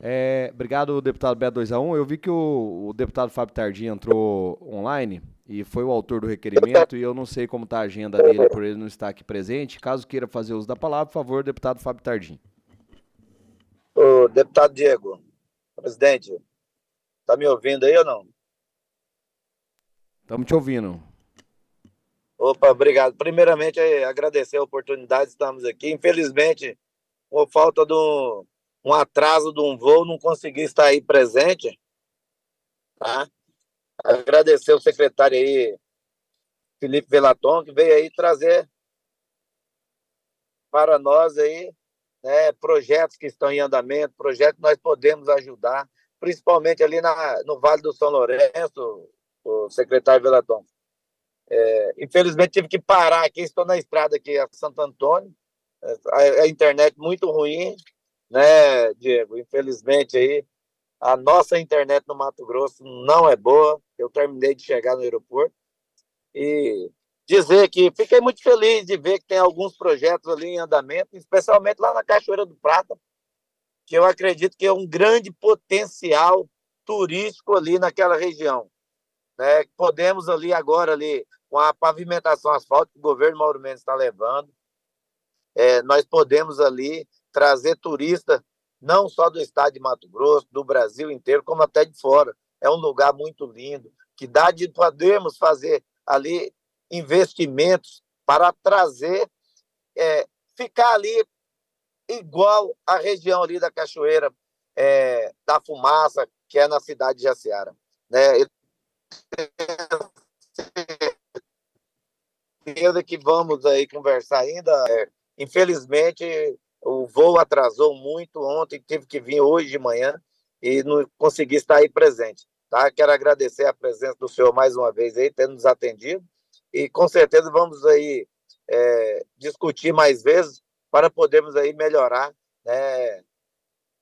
É, obrigado, deputado Beto 2 a 1 Eu vi que o, o deputado Fábio Tardim entrou online e foi o autor do requerimento, e eu não sei como está a agenda dele, por ele não estar aqui presente. Caso queira fazer uso da palavra, por favor, deputado Fábio Tardim. Ô, deputado Diego, presidente, está me ouvindo aí ou não? Estamos te ouvindo. Opa, obrigado. Primeiramente, é, agradecer a oportunidade, estamos aqui. Infelizmente, por falta de um atraso de um voo, não consegui estar aí presente. Tá? Agradecer o secretário aí, Felipe Velaton, que veio aí trazer para nós aí né, projetos que estão em andamento, projetos que nós podemos ajudar, principalmente ali na, no Vale do São Lourenço, o secretário Velaton. É, infelizmente tive que parar aqui, estou na estrada aqui a Santo Antônio, é, a, a, internet muito ruim, né, Diego? Infelizmente aí a nossa internet no Mato Grosso não é boa. Eu terminei de chegar no aeroporto e dizer que fiquei muito feliz de ver que tem alguns projetos ali em andamento, especialmente lá na Cachoeira do Prata, que eu acredito que é um grande potencial turístico ali naquela região. Né? Podemos ali agora, ali, com a pavimentação asfalto que o governo Mauro Mendes está levando, é, nós podemos ali trazer turista, não só do estado de Mato Grosso, do Brasil inteiro, como até de fora. É um lugar muito lindo, que dá de podemos fazer ali investimentos para trazer, é, ficar ali igual a região ali da Cachoeira é, da Fumaça, que é na cidade de Jaciara. Né? certeza que vamos aí conversar ainda. É, infelizmente, o voo atrasou muito ontem, tive que vir hoje de manhã e não consegui estar aí presente. Tá? Quero agradecer a presença do senhor mais uma vez aí, tendo nos atendido. E com certeza vamos aí é, discutir mais vezes para podermos aí melhorar né,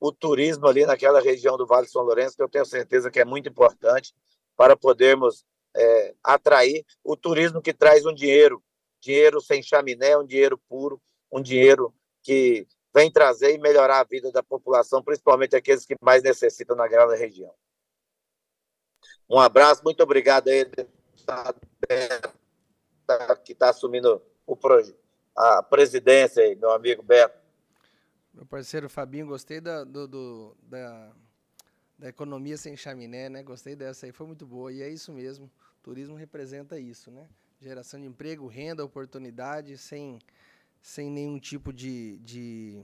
o turismo ali naquela região do Vale de São Lourenço, que eu tenho certeza que é muito importante para podermos é, atrair o turismo que traz um dinheiro, dinheiro sem chaminé, um dinheiro puro, um dinheiro que vem trazer e melhorar a vida da população, principalmente aqueles que mais necessitam na grande região. Um abraço, muito obrigado aí, que está assumindo o projeto, a presidência, aí, meu amigo Beto. Meu parceiro Fabinho, gostei da, do, do da, da economia sem chaminé, né? Gostei dessa aí, foi muito boa. E é isso mesmo, turismo representa isso, né? Geração de emprego, renda, oportunidade, sem, sem nenhum tipo de, de,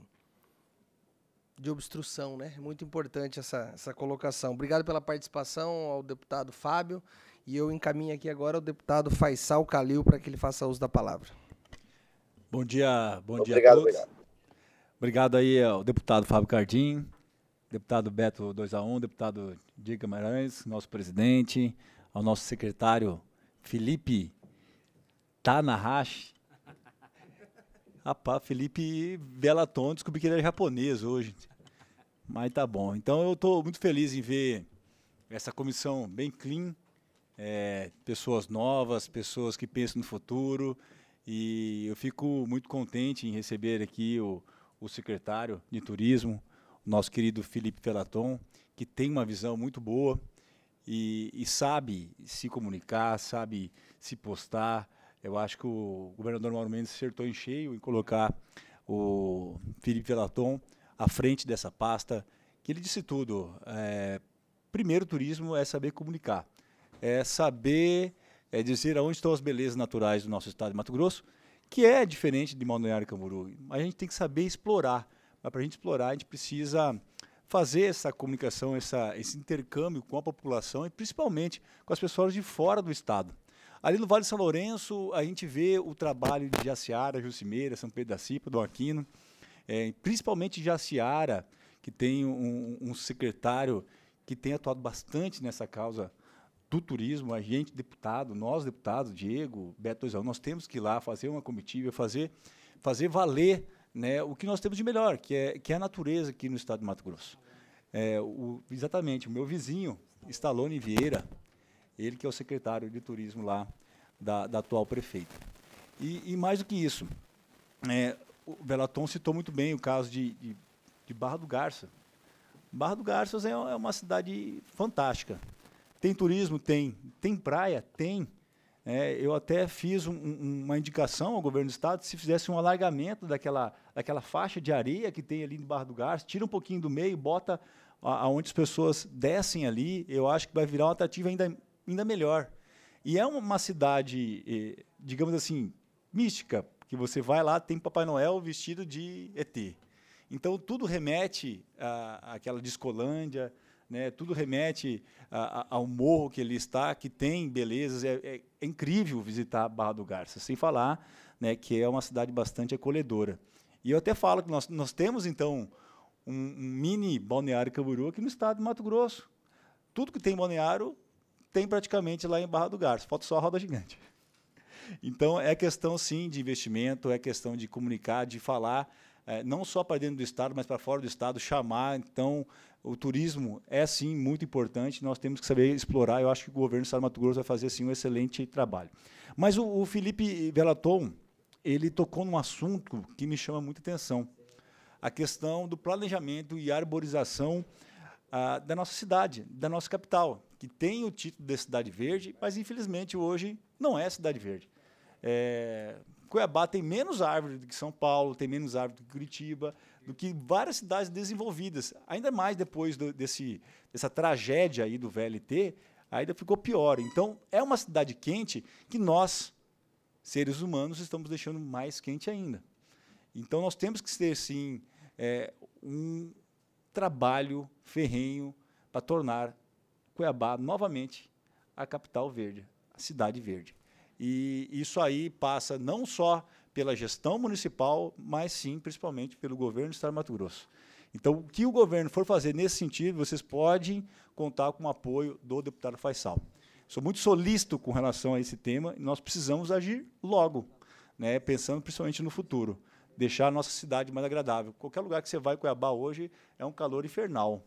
de obstrução, né? É muito importante essa, essa colocação. Obrigado pela participação ao deputado Fábio. E eu encaminho aqui agora o deputado Faisal Calil para que ele faça uso da palavra. Bom dia, bom obrigado, dia a todos. Obrigado. obrigado aí ao deputado Fábio Cardim, deputado Beto 2 a 1 deputado Diego Guimarães, nosso presidente, ao nosso secretário Felipe Tanahashi. Rapaz, Felipe Belaton, descobri que ele é japonês hoje. Mas tá bom. Então eu estou muito feliz em ver essa comissão bem clean, é, pessoas novas, pessoas que pensam no futuro. E eu fico muito contente em receber aqui o, o secretário de Turismo, nosso querido Felipe Felaton, que tem uma visão muito boa e, e sabe se comunicar, sabe se postar. Eu acho que o governador Mauro Mendes acertou em cheio em colocar o Felipe Pelaton à frente dessa pasta, que ele disse tudo. É, primeiro, turismo é saber comunicar, é saber é dizer aonde estão as belezas naturais do nosso estado de Mato Grosso, que é diferente de e Camburu A gente tem que saber explorar mas para a gente explorar, a gente precisa fazer essa comunicação, essa, esse intercâmbio com a população e principalmente com as pessoas de fora do estado. Ali no Vale de São Lourenço, a gente vê o trabalho de Jaciara, Jucimeira, São Pedro da Cipa, do Aquino, é, principalmente Jaciara, que tem um, um, secretário que tem atuado bastante nessa causa do turismo, a gente, deputado, nós, deputados, Diego, Beto Doisal, nós temos que ir lá fazer uma comitiva, fazer, fazer valer né, o que nós temos de melhor, que é, que é a natureza aqui no estado de Mato Grosso. É, o, exatamente, o meu vizinho, Stallone Vieira, ele que é o secretário de turismo lá da, da atual prefeita. E, e, mais do que isso, é, o Belaton citou muito bem o caso de, de, de Barra do Garça. Barra do Garças é, é uma cidade fantástica. Tem turismo? Tem. Tem praia? Tem. É, eu até fiz um, um, uma indicação ao governo do estado se fizesse um alargamento daquela, daquela faixa de areia que tem ali no Barra do Garças, tira um pouquinho do meio, bota aonde as pessoas descem ali, eu acho que vai virar uma atrativo ainda, ainda melhor. E é uma cidade, eh, digamos assim, mística, que você vai lá, tem Papai Noel vestido de ET. Então tudo remete à, àquela Discolândia, né? Tudo remete a, a, ao morro que ele está, que tem belezas. É, é, é, incrível visitar Barra do Garça, sem falar, né, que é uma cidade bastante acolhedora. E eu até falo que nós, nós temos então um, um mini balneário Camburu aqui no estado de Mato Grosso. Tudo que tem balneário tem praticamente lá em Barra do Garça. Falta só a roda gigante. Então é questão sim de investimento, é questão de comunicar, de falar é, não só para dentro do Estado, mas para fora do Estado, chamar. Então, o turismo é, sim, muito importante, nós temos que saber explorar. Eu acho que o governo do Estado do Mato Grosso vai fazer, sim, um excelente trabalho. Mas o, o Felipe Velaton, ele tocou num assunto que me chama muita atenção, a questão do planejamento e arborização ah, da nossa cidade, da nossa capital, que tem o título de cidade verde, mas infelizmente hoje não é cidade verde. É, Cuiabá tem menos árvore do que São Paulo, tem menos árvore do que Curitiba, do que várias cidades desenvolvidas. Ainda mais depois do, desse, dessa tragédia aí do VLT, ainda ficou pior. Então, é uma cidade quente que nós, seres humanos, estamos deixando mais quente ainda. Então, nós temos que ter, sim, é, um trabalho ferrenho para tornar Cuiabá novamente a capital verde, a cidade verde. E isso aí passa não só pela gestão municipal, mas sim, principalmente, pelo governo do Estado de Mato Grosso. Então, o que o governo for fazer nesse sentido, vocês podem contar com o apoio do deputado Faisal. Sou muito solícito com relação a esse tema e nós precisamos agir logo, né, pensando principalmente no futuro, deixar a nossa cidade mais agradável. Qualquer lugar que você vai, Cuiabá, hoje, é um calor infernal.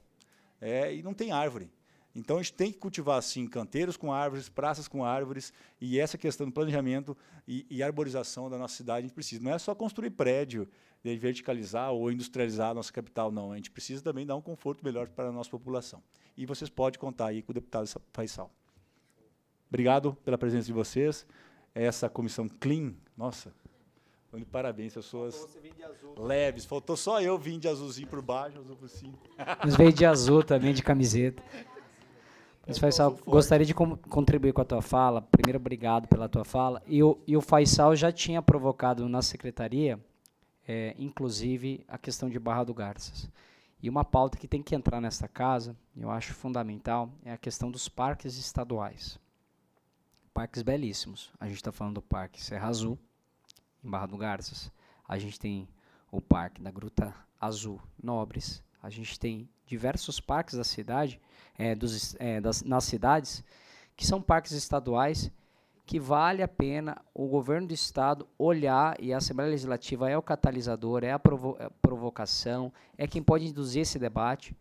É, e não tem árvore. Então a gente tem que cultivar assim canteiros com árvores, praças com árvores e essa questão do planejamento e, e arborização da nossa cidade a gente precisa. Não é só construir prédio, verticalizar ou industrializar a nossa capital, não. A gente precisa também dar um conforto melhor para a nossa população. E vocês podem contar aí com o deputado Faisal. Obrigado pela presença de vocês. Essa comissão clean, nossa, parabéns, pessoas leves. Faltou só eu vir de azulzinho por baixo, azul por cima. Nos veio de azul também, de camiseta. Mas, é, Faisal, então, gostaria de contribuir com a tua fala. Primeiro, obrigado pela tua fala. E o, e o Faisal já tinha provocado na secretaria, é, inclusive, a questão de Barra do Garças. E uma pauta que tem que entrar nesta casa, eu acho fundamental, é a questão dos parques estaduais. Parques belíssimos. A gente está falando do Parque Serra Azul, em Barra do Garças. A gente tem o Parque da Gruta Azul Nobres. A gente tem diversos parques da cidade, é, dos, é, das, nas cidades, que são parques estaduais que vale a pena o governo do estado olhar e a Assembleia Legislativa é o catalisador, é a, provo é provocação, é quem pode induzir esse debate,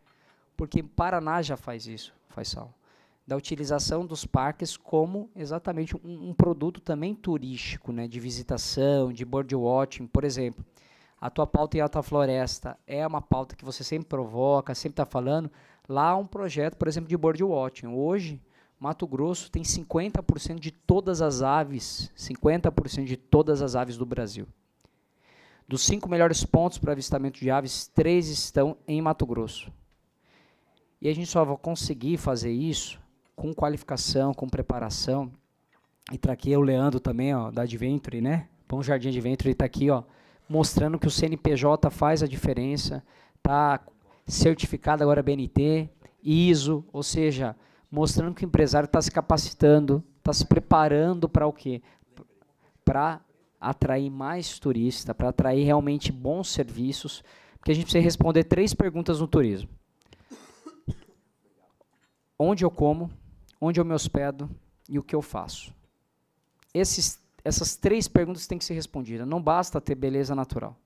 porque Paraná já faz isso, faz sal, da utilização dos parques como exatamente um, um produto também turístico, né, de visitação, de boardwatching, por exemplo a tua pauta em Alta Floresta é uma pauta que você sempre provoca, sempre está falando, lá há um projeto, por exemplo, de birdwatching. Hoje, Mato Grosso tem 50% de todas as aves, 50% de todas as aves do Brasil. Dos cinco melhores pontos para avistamento de aves, três estão em Mato Grosso. E a gente só vai conseguir fazer isso com qualificação, com preparação. E tá aqui o Leandro também, ó, da Adventure, né? Bom Jardim Adventure, ele está aqui, ó mostrando que o CNPJ faz a diferença, está certificado agora BNT, ISO, ou seja, mostrando que o empresário está se capacitando, está se preparando para o quê? Para atrair mais turista, para atrair realmente bons serviços, porque a gente precisa responder três perguntas no turismo. Onde eu como, onde eu me hospedo e o que eu faço. Esses essas três perguntas têm que ser respondidas. Não basta ter beleza natural.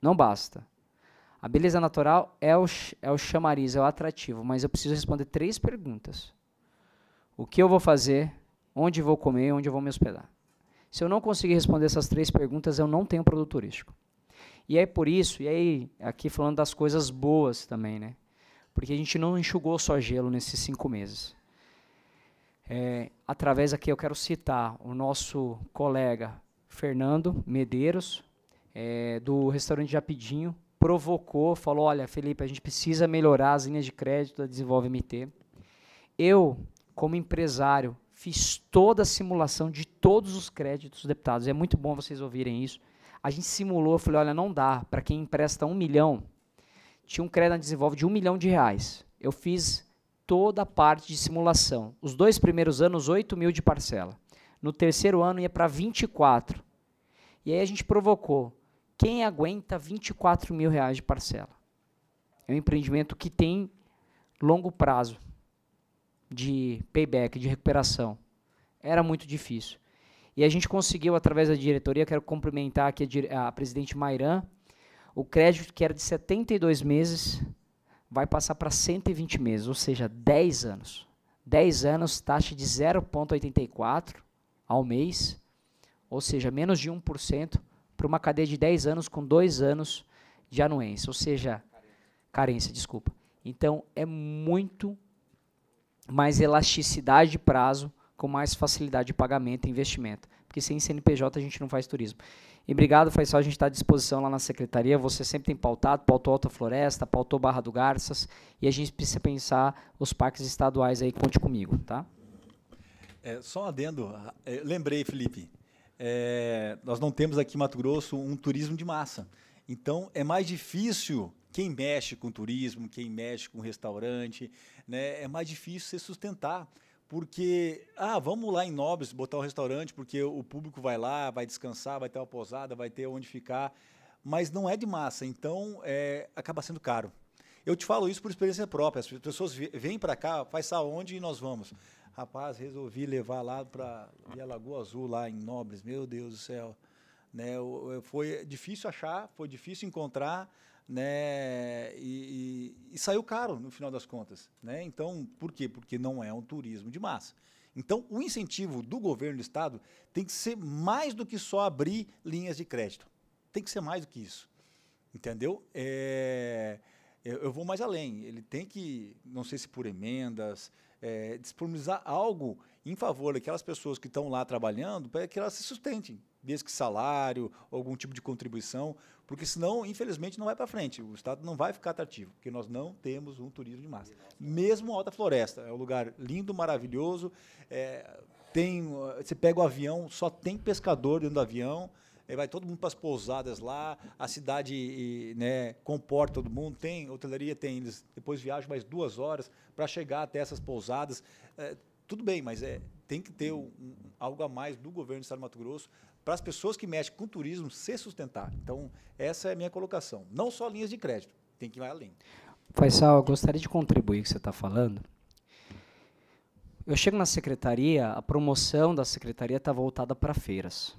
Não basta. A beleza natural é o, é o chamariz, é o atrativo, mas eu preciso responder três perguntas: o que eu vou fazer, onde vou comer, onde eu vou me hospedar. Se eu não conseguir responder essas três perguntas, eu não tenho produto turístico. E é por isso, e aí, aqui falando das coisas boas também, né? Porque a gente não enxugou só gelo nesses cinco meses. É, através aqui eu quero citar o nosso colega Fernando Medeiros, é, do restaurante Japidinho, provocou, falou, olha, Felipe, a gente precisa melhorar as linhas de crédito da Desenvolve MT. Eu, como empresário, fiz toda a simulação de todos os créditos deputados. É muito bom vocês ouvirem isso. A gente simulou, falou falei, olha, não dá. Para quem empresta um milhão, tinha um crédito na Desenvolve de um milhão de reais. Eu fiz toda a parte de simulação. Os dois primeiros anos, 8 mil de parcela. No terceiro ano ia para 24. E aí a gente provocou. Quem aguenta 24 mil reais de parcela? É um empreendimento que tem longo prazo de payback, de recuperação. Era muito difícil. E a gente conseguiu, através da diretoria, quero cumprimentar aqui a, a presidente Mairan, o crédito que era de 72 meses vai passar para 120 meses, ou seja, 10 anos. 10 anos, taxa de 0,84 ao mês, ou seja, menos de 1% para uma cadeia de 10 anos com 2 anos de anuência, ou seja, carência. carência, desculpa. Então, é muito mais elasticidade de prazo com mais facilidade de pagamento e investimento porque sem CNPJ a gente não faz turismo. E obrigado, Faisal, a gente está à disposição lá na secretaria, você sempre tem pautado, pautou Alta Floresta, pautou Barra do Garças, e a gente precisa pensar os parques estaduais aí, conte comigo, tá? É, só um adendo, ah, é, lembrei, Felipe, é, nós não temos aqui em Mato Grosso um turismo de massa, então é mais difícil quem mexe com turismo, quem mexe com restaurante, né, é mais difícil se sustentar, porque, ah, vamos lá em Nobres botar um restaurante, porque o público vai lá, vai descansar, vai ter uma pousada, vai ter onde ficar, mas não é de massa, então é, acaba sendo caro. Eu te falo isso por experiência própria, as pessoas vêm para cá, faz aonde e nós vamos. Rapaz, resolvi levar lá para a Lagoa Azul, lá em Nobres, meu Deus do céu. Né, foi difícil achar, foi difícil encontrar, né? E, e, e, saiu caro no final das contas, né? Então, por quê? Porque não é um turismo de massa. Então, o incentivo do governo do estado tem que ser mais do que só abrir linhas de crédito. Tem que ser mais do que isso, entendeu? É, eu, vou mais além. Ele tem que, não sei se por emendas, é, disponibilizar algo em favor daquelas pessoas que estão lá trabalhando para que elas se sustentem, desde que salário, algum tipo de contribuição, porque senão, infelizmente, não vai para frente. O Estado não vai ficar atrativo, porque nós não temos um turismo de massa. Mesmo Alta Floresta, é um lugar lindo, maravilhoso. É, tem, eh, você pega o avião, só tem pescador dentro do avião. É, vai todo mundo para as pousadas lá, a cidade e, né, comporta todo mundo, tem hotelaria, tem eles depois viajam mais duas horas para chegar até essas pousadas. É, tudo bem, mas é, tem que ter um, algo a mais do governo do Estado de Mato Grosso para as pessoas que mexem com turismo se sustentar. Então, essa é a minha colocação. Não só linhas de crédito, tem que ir além. Faisal, eu gostaria de contribuir com o que você está falando. Eu chego na secretaria, a promoção da secretaria está voltada para feiras.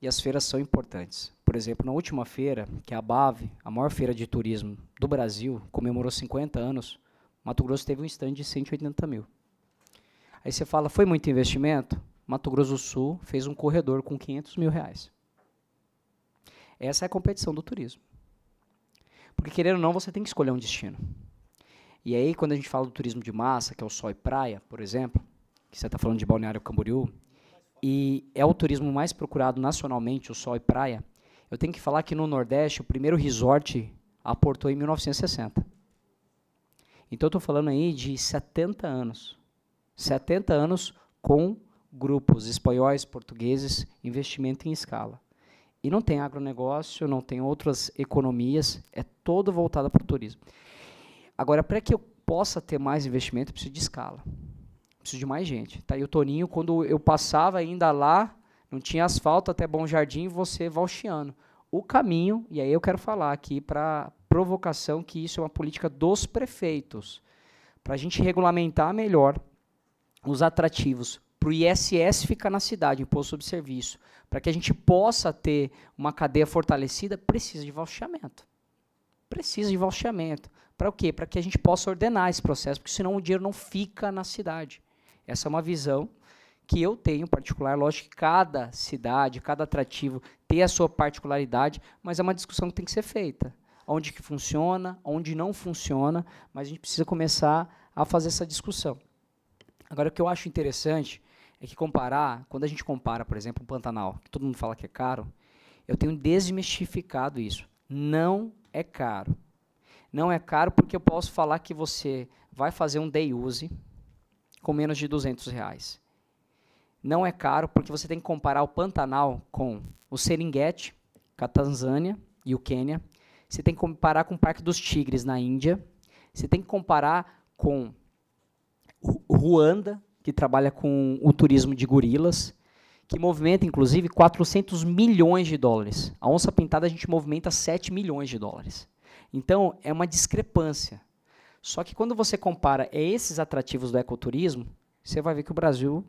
E as feiras são importantes. Por exemplo, na última feira, que é a Bave, a maior feira de turismo do Brasil, comemorou 50 anos, Mato Grosso teve um stand de 180 mil. Aí você fala, foi muito investimento? Mato Grosso do Sul fez um corredor com 500 mil reais. Essa é a competição do turismo. Porque, querendo ou não, você tem que escolher um destino. E aí, quando a gente fala do turismo de massa, que é o sol e praia, por exemplo, que você está falando de Balneário Camboriú, e é o turismo mais procurado nacionalmente, o sol e praia, eu tenho que falar que no Nordeste, o primeiro resort aportou em 1960. Então, eu estou falando aí de 70 anos. 70 anos com grupos espanhóis, portugueses, investimento em escala. E não tem agronegócio, não tem outras economias, é todo voltado para o turismo. Agora, para que eu possa ter mais investimento, eu preciso de escala. Eu preciso de mais gente. Tá? E o Toninho, quando eu passava ainda lá, não tinha asfalto até Bom Jardim, você valchiano. O caminho, e aí eu quero falar aqui para provocação que isso é uma política dos prefeitos, para a gente regulamentar melhor os atrativos para o ISS ficar na cidade, Imposto sobre Serviço, para que a gente possa ter uma cadeia fortalecida, precisa de valcheamento. Precisa de valcheamento. Para o quê? Para que a gente possa ordenar esse processo, porque senão o dinheiro não fica na cidade. Essa é uma visão que eu tenho particular. Lógico que cada cidade, cada atrativo tem a sua particularidade, mas é uma discussão que tem que ser feita. Onde que funciona, onde não funciona, mas a gente precisa começar a fazer essa discussão. Agora, o que eu acho interessante é que comparar, quando a gente compara, por exemplo, o Pantanal, que todo mundo fala que é caro, eu tenho desmistificado isso. Não é caro. Não é caro porque eu posso falar que você vai fazer um day use com menos de 200 reais. Não é caro porque você tem que comparar o Pantanal com o Serengeti, com a Tanzânia e o Quênia. Você tem que comparar com o Parque dos Tigres na Índia. Você tem que comparar com Ruanda, que trabalha com o turismo de gorilas, que movimenta inclusive 400 milhões de dólares. A onça pintada a gente movimenta 7 milhões de dólares. Então é uma discrepância. Só que quando você compara é esses atrativos do ecoturismo, você vai ver que o Brasil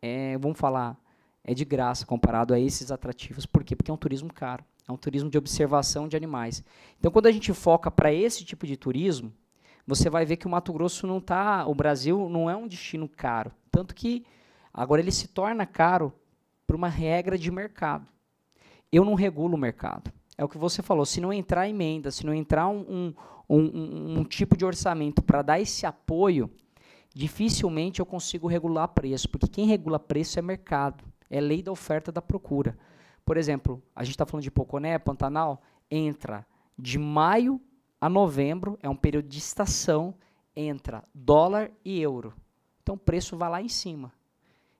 é, vamos falar, é de graça comparado a esses atrativos. Por quê? Porque é um turismo caro, é um turismo de observação de animais. Então, quando a gente foca para esse tipo de turismo, você vai ver que o Mato Grosso não está, o Brasil não é um destino caro, tanto que agora ele se torna caro por uma regra de mercado. Eu não regulo o mercado. É o que você falou, se não entrar emenda, se não entrar um, um, um, um tipo de orçamento para dar esse apoio, dificilmente eu consigo regular preço, porque quem regula preço é mercado, é lei da oferta da procura. Por exemplo, a gente está falando de Poconé, Pantanal, entra de maio a novembro é um período de estação entra dólar e euro. Então o preço vai lá em cima.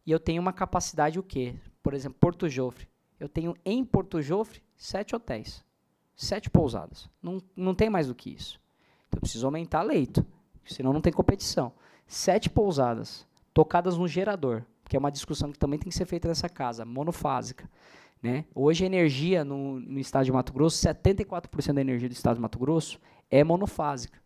E eu tenho uma capacidade o quê? Por exemplo, Porto Jofre. Eu tenho em Porto Jofre sete hotéis, sete pousadas. Não, não tem mais do que isso. Então eu preciso aumentar leito, senão não tem competição. Sete pousadas, tocadas no gerador, que é uma discussão que também tem que ser feita nessa casa, monofásica. Né? Hoje a energia no, no estado de Mato Grosso, 74% da energia do estado de Mato Grosso é monofásica.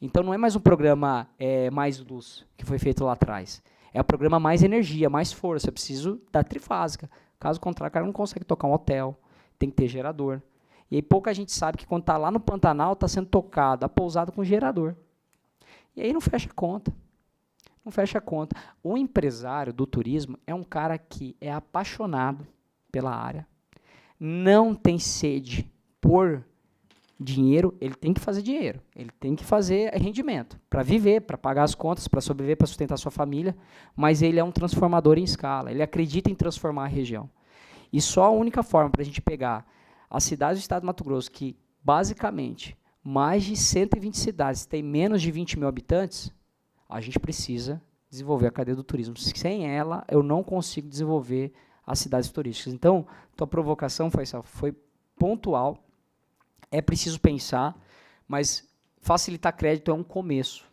Então não é mais um programa é, mais luz que foi feito lá atrás. É um programa mais energia, mais força. Eu preciso da trifásica. Caso contrário, o cara não consegue tocar um hotel, tem que ter gerador. E aí pouca gente sabe que quando está lá no Pantanal, está sendo tocado, apousado com gerador. E aí não fecha a conta. Não fecha a conta. O empresário do turismo é um cara que é apaixonado pela área, não tem sede por dinheiro, ele tem que fazer dinheiro, ele tem que fazer rendimento para viver, para pagar as contas, para sobreviver, para sustentar sua família, mas ele é um transformador em escala, ele acredita em transformar a região. E só a única forma para a gente pegar as cidades do estado do Mato Grosso, que basicamente mais de 120 cidades têm menos de 20 mil habitantes, a gente precisa desenvolver a cadeia do turismo. Sem ela, eu não consigo desenvolver as cidades turísticas. Então, tua provocação foi, foi pontual, é preciso pensar, mas facilitar crédito é um começo.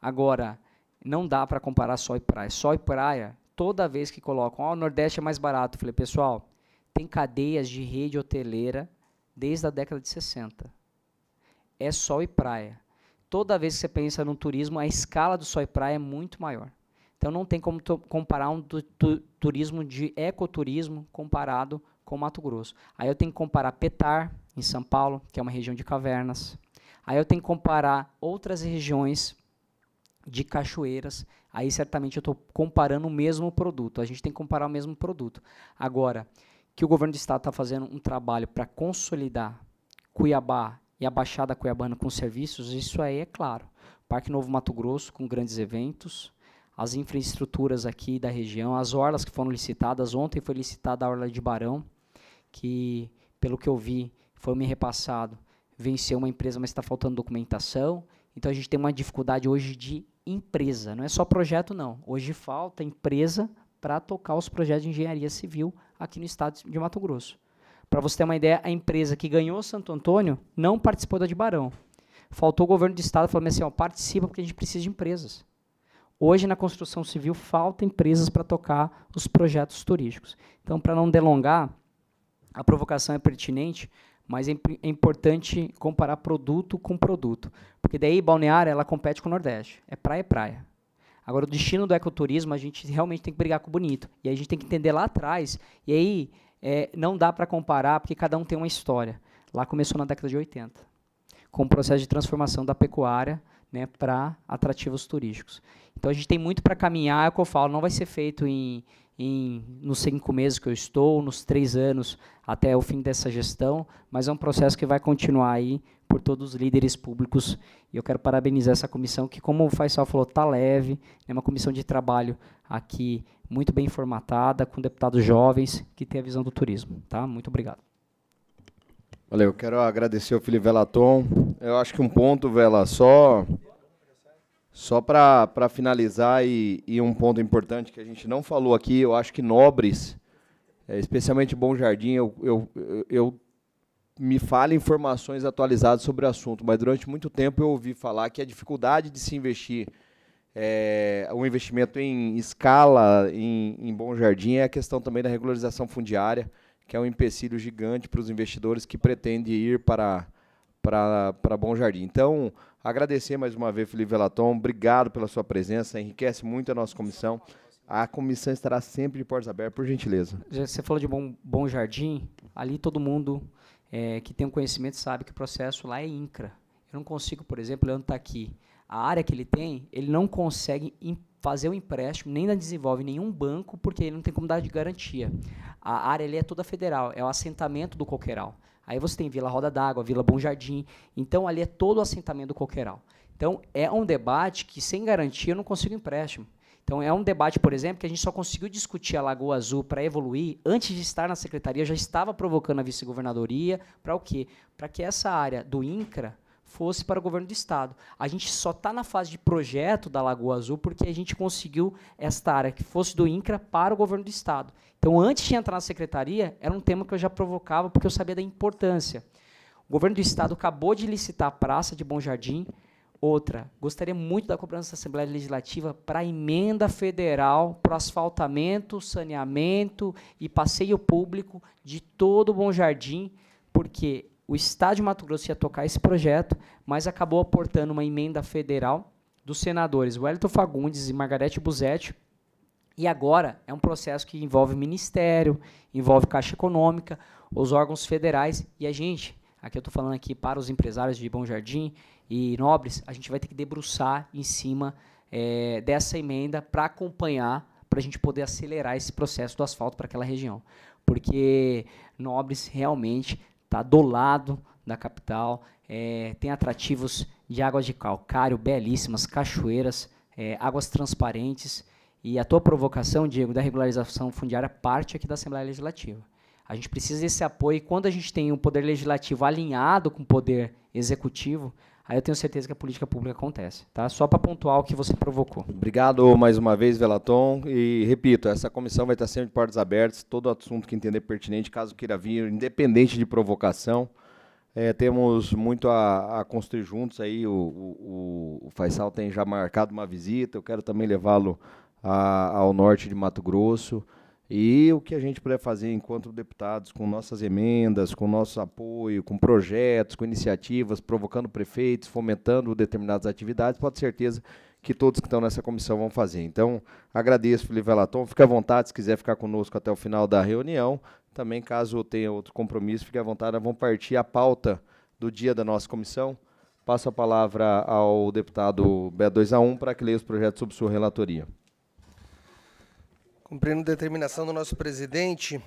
Agora, não dá para comparar só e praia. Só e praia, toda vez que colocam, oh, o Nordeste é mais barato. Eu falei, pessoal, tem cadeias de rede hoteleira desde a década de 60. É sol e praia. Toda vez que você pensa no turismo, a escala do sol e praia é muito maior. Então não tem como comparar um tu tu turismo de ecoturismo comparado com Mato Grosso. Aí eu tenho que comparar Petar, em São Paulo, que é uma região de cavernas. Aí eu tenho que comparar outras regiões de cachoeiras. Aí certamente eu estou comparando o mesmo produto. A gente tem que comparar o mesmo produto. Agora, que o governo do estado está fazendo um trabalho para consolidar Cuiabá e a Baixada Cuiabana com serviços, isso aí é claro. Parque Novo Mato Grosso com grandes eventos, as infraestruturas aqui da região, as orlas que foram licitadas. Ontem foi licitada a orla de Barão, que, pelo que eu vi, foi me repassado, venceu uma empresa, mas está faltando documentação. Então a gente tem uma dificuldade hoje de empresa, não é só projeto não. Hoje falta empresa para tocar os projetos de engenharia civil aqui no estado de Mato Grosso. Para você ter uma ideia, a empresa que ganhou Santo Antônio não participou da de Barão. Faltou o governo do estado falando assim, ó, participa porque a gente precisa de empresas. Hoje, na construção civil, falta empresas para tocar os projetos turísticos. Então, para não delongar, a provocação é pertinente, mas é, é importante comparar produto com produto, porque daí Balneário ela compete com o Nordeste, é praia é praia. Agora o destino do ecoturismo a gente realmente tem que brigar com o bonito e aí a gente tem que entender lá atrás e aí é, não dá para comparar porque cada um tem uma história. Lá começou na década de 80 com o processo de transformação da pecuária né, para atrativos turísticos. Então a gente tem muito para caminhar, é o que eu falo, não vai ser feito em, em, nos cinco meses que eu estou, nos três anos até o fim dessa gestão, mas é um processo que vai continuar aí por todos os líderes públicos. E eu quero parabenizar essa comissão, que, como o Faisal falou, está leve, é uma comissão de trabalho aqui muito bem formatada, com deputados jovens que têm a visão do turismo. Tá? Muito obrigado. Valeu, quero agradecer ao Felipe Velaton. Eu acho que um ponto, Vela, só só para finalizar e, e, um ponto importante que a gente não falou aqui, eu acho que Nobres, é, especialmente Bom Jardim, eu, eu, eu me fala informações atualizadas sobre o assunto, mas durante muito tempo eu ouvi falar que a dificuldade de se investir, é, o investimento em escala em, em Bom Jardim é a questão também da regularização fundiária que é um empecilho gigante para os investidores que pretendem ir para, para, para Bom Jardim. Então, agradecer mais uma vez, Felipe Velaton, obrigado pela sua presença, enriquece muito a nossa comissão. A comissão estará sempre de portas abertas, por gentileza. Você falou de Bom, bom Jardim, ali todo mundo é, que tem um conhecimento sabe que o processo lá é INCRA. Eu não consigo, por exemplo, o Leandro está aqui. A área que ele tem, ele não consegue fazer o um empréstimo, nem desenvolve nenhum banco, porque ele não tem como dar de garantia a área ali é toda federal, é o assentamento do coqueiral. Aí você tem Vila Roda d'Água, Vila Bom Jardim, então ali é todo o assentamento do coqueiral. Então é um debate que sem garantia eu não consigo empréstimo. Então é um debate, por exemplo, que a gente só conseguiu discutir a Lagoa Azul para evoluir antes de estar na secretaria, já estava provocando a vice-governadoria para o quê? Para que essa área do INCRA fosse para o governo do estado. A gente só está na fase de projeto da Lagoa Azul porque a gente conseguiu esta área que fosse do INCRA para o governo do estado. Então, antes de entrar na secretaria, era um tema que eu já provocava porque eu sabia da importância. O governo do estado acabou de licitar a Praça de Bom Jardim. Outra, gostaria muito da cobrança da Assembleia Legislativa para a emenda federal para o asfaltamento, saneamento e passeio público de todo o Bom Jardim, porque o Estado de Mato Grosso ia tocar esse projeto, mas acabou aportando uma emenda federal dos senadores Wellington Fagundes e Margarete Busetti. E agora é um processo que envolve Ministério, envolve Caixa Econômica, os órgãos federais e a gente, aqui eu estou falando aqui para os empresários de Bom Jardim e Nobres, a gente vai ter que debruçar em cima é, dessa emenda para acompanhar, para a gente poder acelerar esse processo do asfalto para aquela região. Porque Nobres realmente tá do lado da capital. É, tem atrativos de águas de calcário belíssimas, cachoeiras, é, águas transparentes. E a tua provocação, Diego, da regularização fundiária é parte aqui da Assembleia Legislativa. A gente precisa desse apoio e quando a gente tem um poder legislativo alinhado com o poder executivo, Aí eu tenho certeza que a política pública acontece, tá? Só para pontuar o que você provocou. Obrigado mais uma vez, Velaton. E repito, essa comissão vai estar sempre de portas abertas, todo assunto que entender pertinente, caso queira vir, independente de provocação. É, temos muito a, a, construir juntos aí. O, o, o Faisal tem já marcado uma visita. Eu quero também levá-lo ao norte de Mato Grosso. E o que a gente puder fazer enquanto deputados, com nossas emendas, com nosso apoio, com projetos, com iniciativas, provocando prefeitos, fomentando determinadas atividades, pode ter certeza que todos que estão nessa comissão vão fazer. Então, agradeço, Felipe Velaton. Fique à vontade, se quiser ficar conosco até o final da reunião. Também, caso tenha outro compromisso, fique à vontade. Vamos partir a pauta do dia da nossa comissão. Passo a palavra ao deputado B2A1 para que leia os projetos sob sua relatoria. Cumprindo determinação do nosso presidente,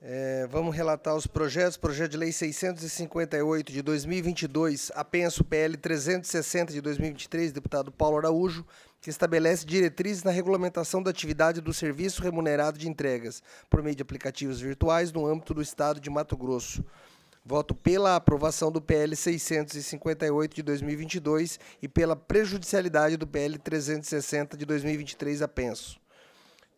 é, vamos relatar os projetos. Projeto de Lei 658 de 2022, apenso PL 360 de 2023, deputado Paulo Araújo, que estabelece diretrizes na regulamentação da atividade do serviço remunerado de entregas por meio de aplicativos virtuais no âmbito do Estado de Mato Grosso. Voto pela aprovação do PL 658 de 2022 e pela prejudicialidade do PL 360 de 2023, apenso.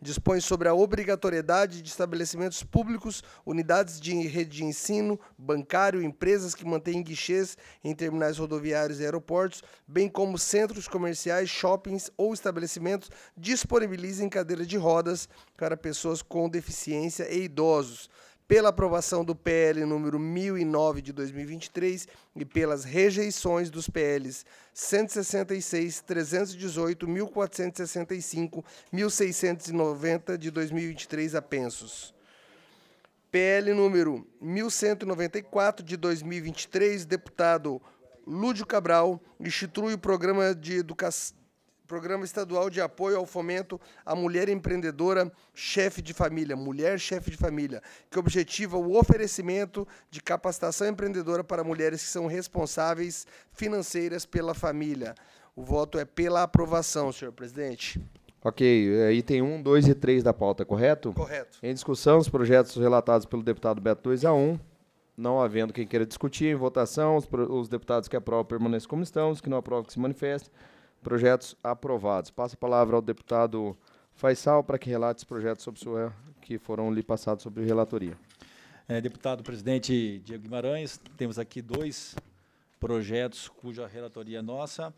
dispõe sobre a obrigatoriedade de estabelecimentos públicos, unidades de rede de ensino, bancário, empresas que mantêm guichês em terminais rodoviários e aeroportos, bem como centros comerciais, shoppings ou estabelecimentos disponibilizem cadeiras de rodas para pessoas com deficiência e idosos pela aprovação do PL número 1009 de 2023 e pelas rejeições dos PLs 166, 318, 1465, 1690 de 2023 apensos. PL número 1194 de 2023, deputado Lúdio Cabral, institui o programa de educação Programa Estadual de Apoio ao Fomento à Mulher Empreendedora Chefe de Família, Mulher Chefe de Família, que objetiva o oferecimento de capacitação empreendedora para mulheres que são responsáveis financeiras pela família. O voto é pela aprovação, senhor presidente. Ok, é, item 1, 2 e 3 da pauta, correto? Correto. Em discussão, os projetos relatados pelo deputado Beto 2 a 1. Não havendo quem queira discutir, em votação, os, os deputados que aprovam permaneçam como estão, os que não aprovam que se manifestem. Projetos aprovados. Passo a palavra ao deputado Faisal para que relate os projetos sobre sua, que foram lhe passados sobre relatoria. É, deputado presidente Diego Guimarães, temos aqui dois projetos cuja relatoria é nossa.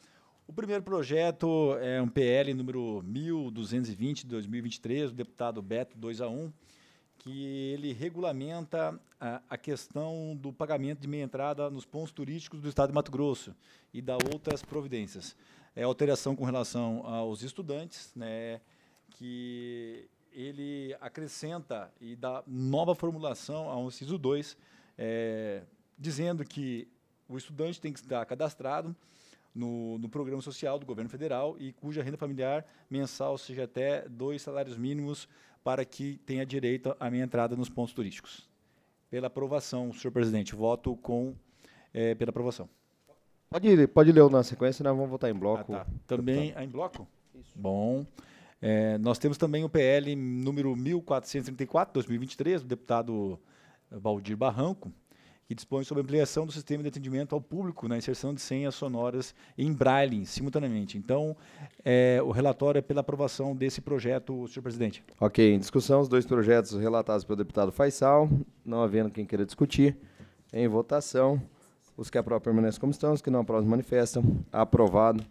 O primeiro projeto é um PL número 1220 de 2023, do deputado Beto 2 a 1, que ele regulamenta a, a, questão do pagamento de meia entrada nos pontos turísticos do estado de Mato Grosso e dá outras providências é, alteração com relação aos estudantes, né, que ele acrescenta e dá nova formulação ao inciso 2, é, dizendo que o estudante tem que estar cadastrado no, no, programa social do governo federal e cuja renda familiar mensal seja até dois salários mínimos para que tenha direito à minha entrada nos pontos turísticos. Pela aprovação, senhor presidente. Voto com, é, pela aprovação. Pode, pode ler na sequência, nós vamos votar em bloco. Ah, tá. Também tá. É em bloco? Isso. Bom. É, nós temos também o PL número 1434, 2023, do deputado Valdir Barranco, que dispõe sobre a ampliação do sistema de atendimento ao público na inserção de senhas sonoras em braille simultaneamente. Então, é, o relatório é pela aprovação desse projeto, senhor presidente. Ok, em discussão, os dois projetos relatados pelo deputado Faisal, não havendo quem queira discutir. Em votação. Os que aprovam permanecem como estão, os que não aprovam manifestam. Aprovado.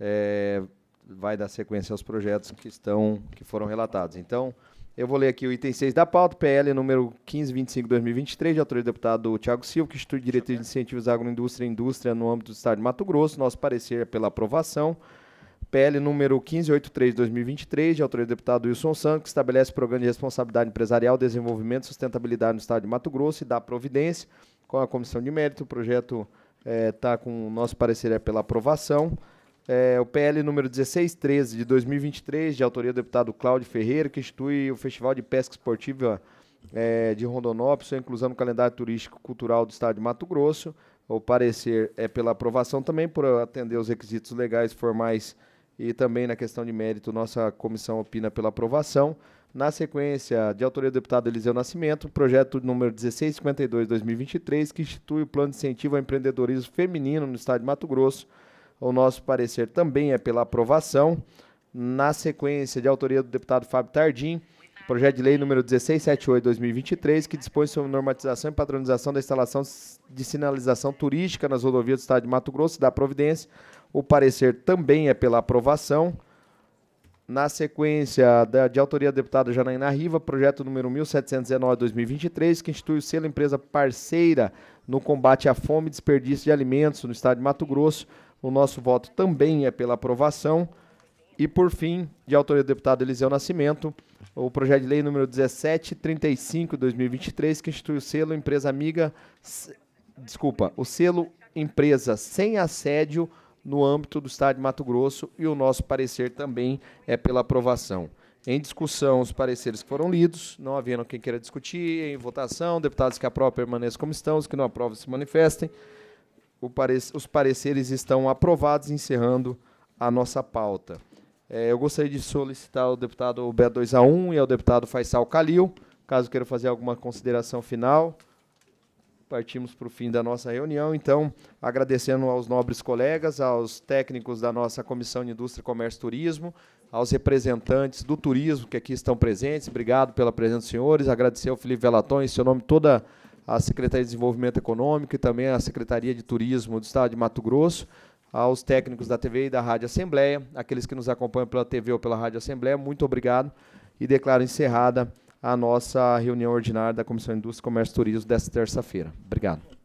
É, vai dar sequência aos projetos que estão que foram relatados. Então, eu vou ler aqui o item 6 da pauta, PL número 1525/2023, de autoria do deputado Tiago Silva, que institui diretor de incentivos à agroindústria e indústria no âmbito do estado de Mato Grosso. Nosso parecer é pela aprovação. PL número 1583/2023, de autoria do deputado Wilson Santos, que estabelece programa de responsabilidade empresarial, desenvolvimento e sustentabilidade no estado de Mato Grosso e dá providência com a comissão de mérito. O projeto está eh, é, com o nosso parecer é pela aprovação. É, o PL número 1613 de 2023, de autoria do deputado Cláudio Ferreira, que institui o Festival de Pesca Esportiva é, de Rondonópolis, sua inclusão no calendário turístico cultural do estado de Mato Grosso. O parecer é pela aprovação também, por atender os requisitos legais, formais e também na questão de mérito, nossa comissão opina pela aprovação. Na sequência, de autoria do deputado Eliseu Nascimento, projeto número 1652-2023, que institui o Plano de Incentivo ao Empreendedorismo Feminino no Estado de Mato Grosso. O nosso parecer também é pela aprovação. Na sequência, de autoria do deputado Fábio Tardim, projeto de lei número 1678-2023, que dispõe sobre normatização e padronização da instalação de sinalização turística nas rodovias do Estado de Mato Grosso e da Providência. O parecer também é pela aprovação. Na sequência, da, de autoria da deputada Janaína Riva, projeto número 1719-2023, que institui o selo empresa parceira no combate à fome e desperdício de alimentos no estado de Mato Grosso. O nosso voto também é pela aprovação. E, por fim, de autoria do deputado Eliseu Nascimento, o projeto de lei número 1735-2023, que institui o selo empresa amiga. Desculpa, o selo empresa sem assédio no âmbito do Estado de Mato Grosso e o nosso parecer também é pela aprovação. Em discussão, os pareceres que foram lidos, não havendo quem queira discutir. Em votação, deputados que aprovam permaneçam como estão, os que não aprovam se manifestem. Pare... os pareceres estão aprovados, encerrando a nossa pauta. É, eu gostaria de solicitar ao deputado B2A1 e ao deputado Faisal Calil, caso queira fazer alguma consideração final partimos para o fim da nossa reunião. Então, agradecendo aos nobres colegas, aos técnicos da nossa Comissão de Indústria, Comércio e Turismo, aos representantes do turismo que aqui estão presentes. Obrigado pela presença dos senhores. Agradecer ao Felipe Velaton, em seu nome, toda a Secretaria de Desenvolvimento Econômico e também a Secretaria de Turismo do Estado de Mato Grosso, aos técnicos da TV e da Rádio Assembleia, aqueles que nos acompanham pela TV ou pela Rádio Assembleia, muito obrigado e declaro encerrada a nossa reunião ordinária da Comissão de Indústria, Comércio e Turismo desta terça-feira. Obrigado.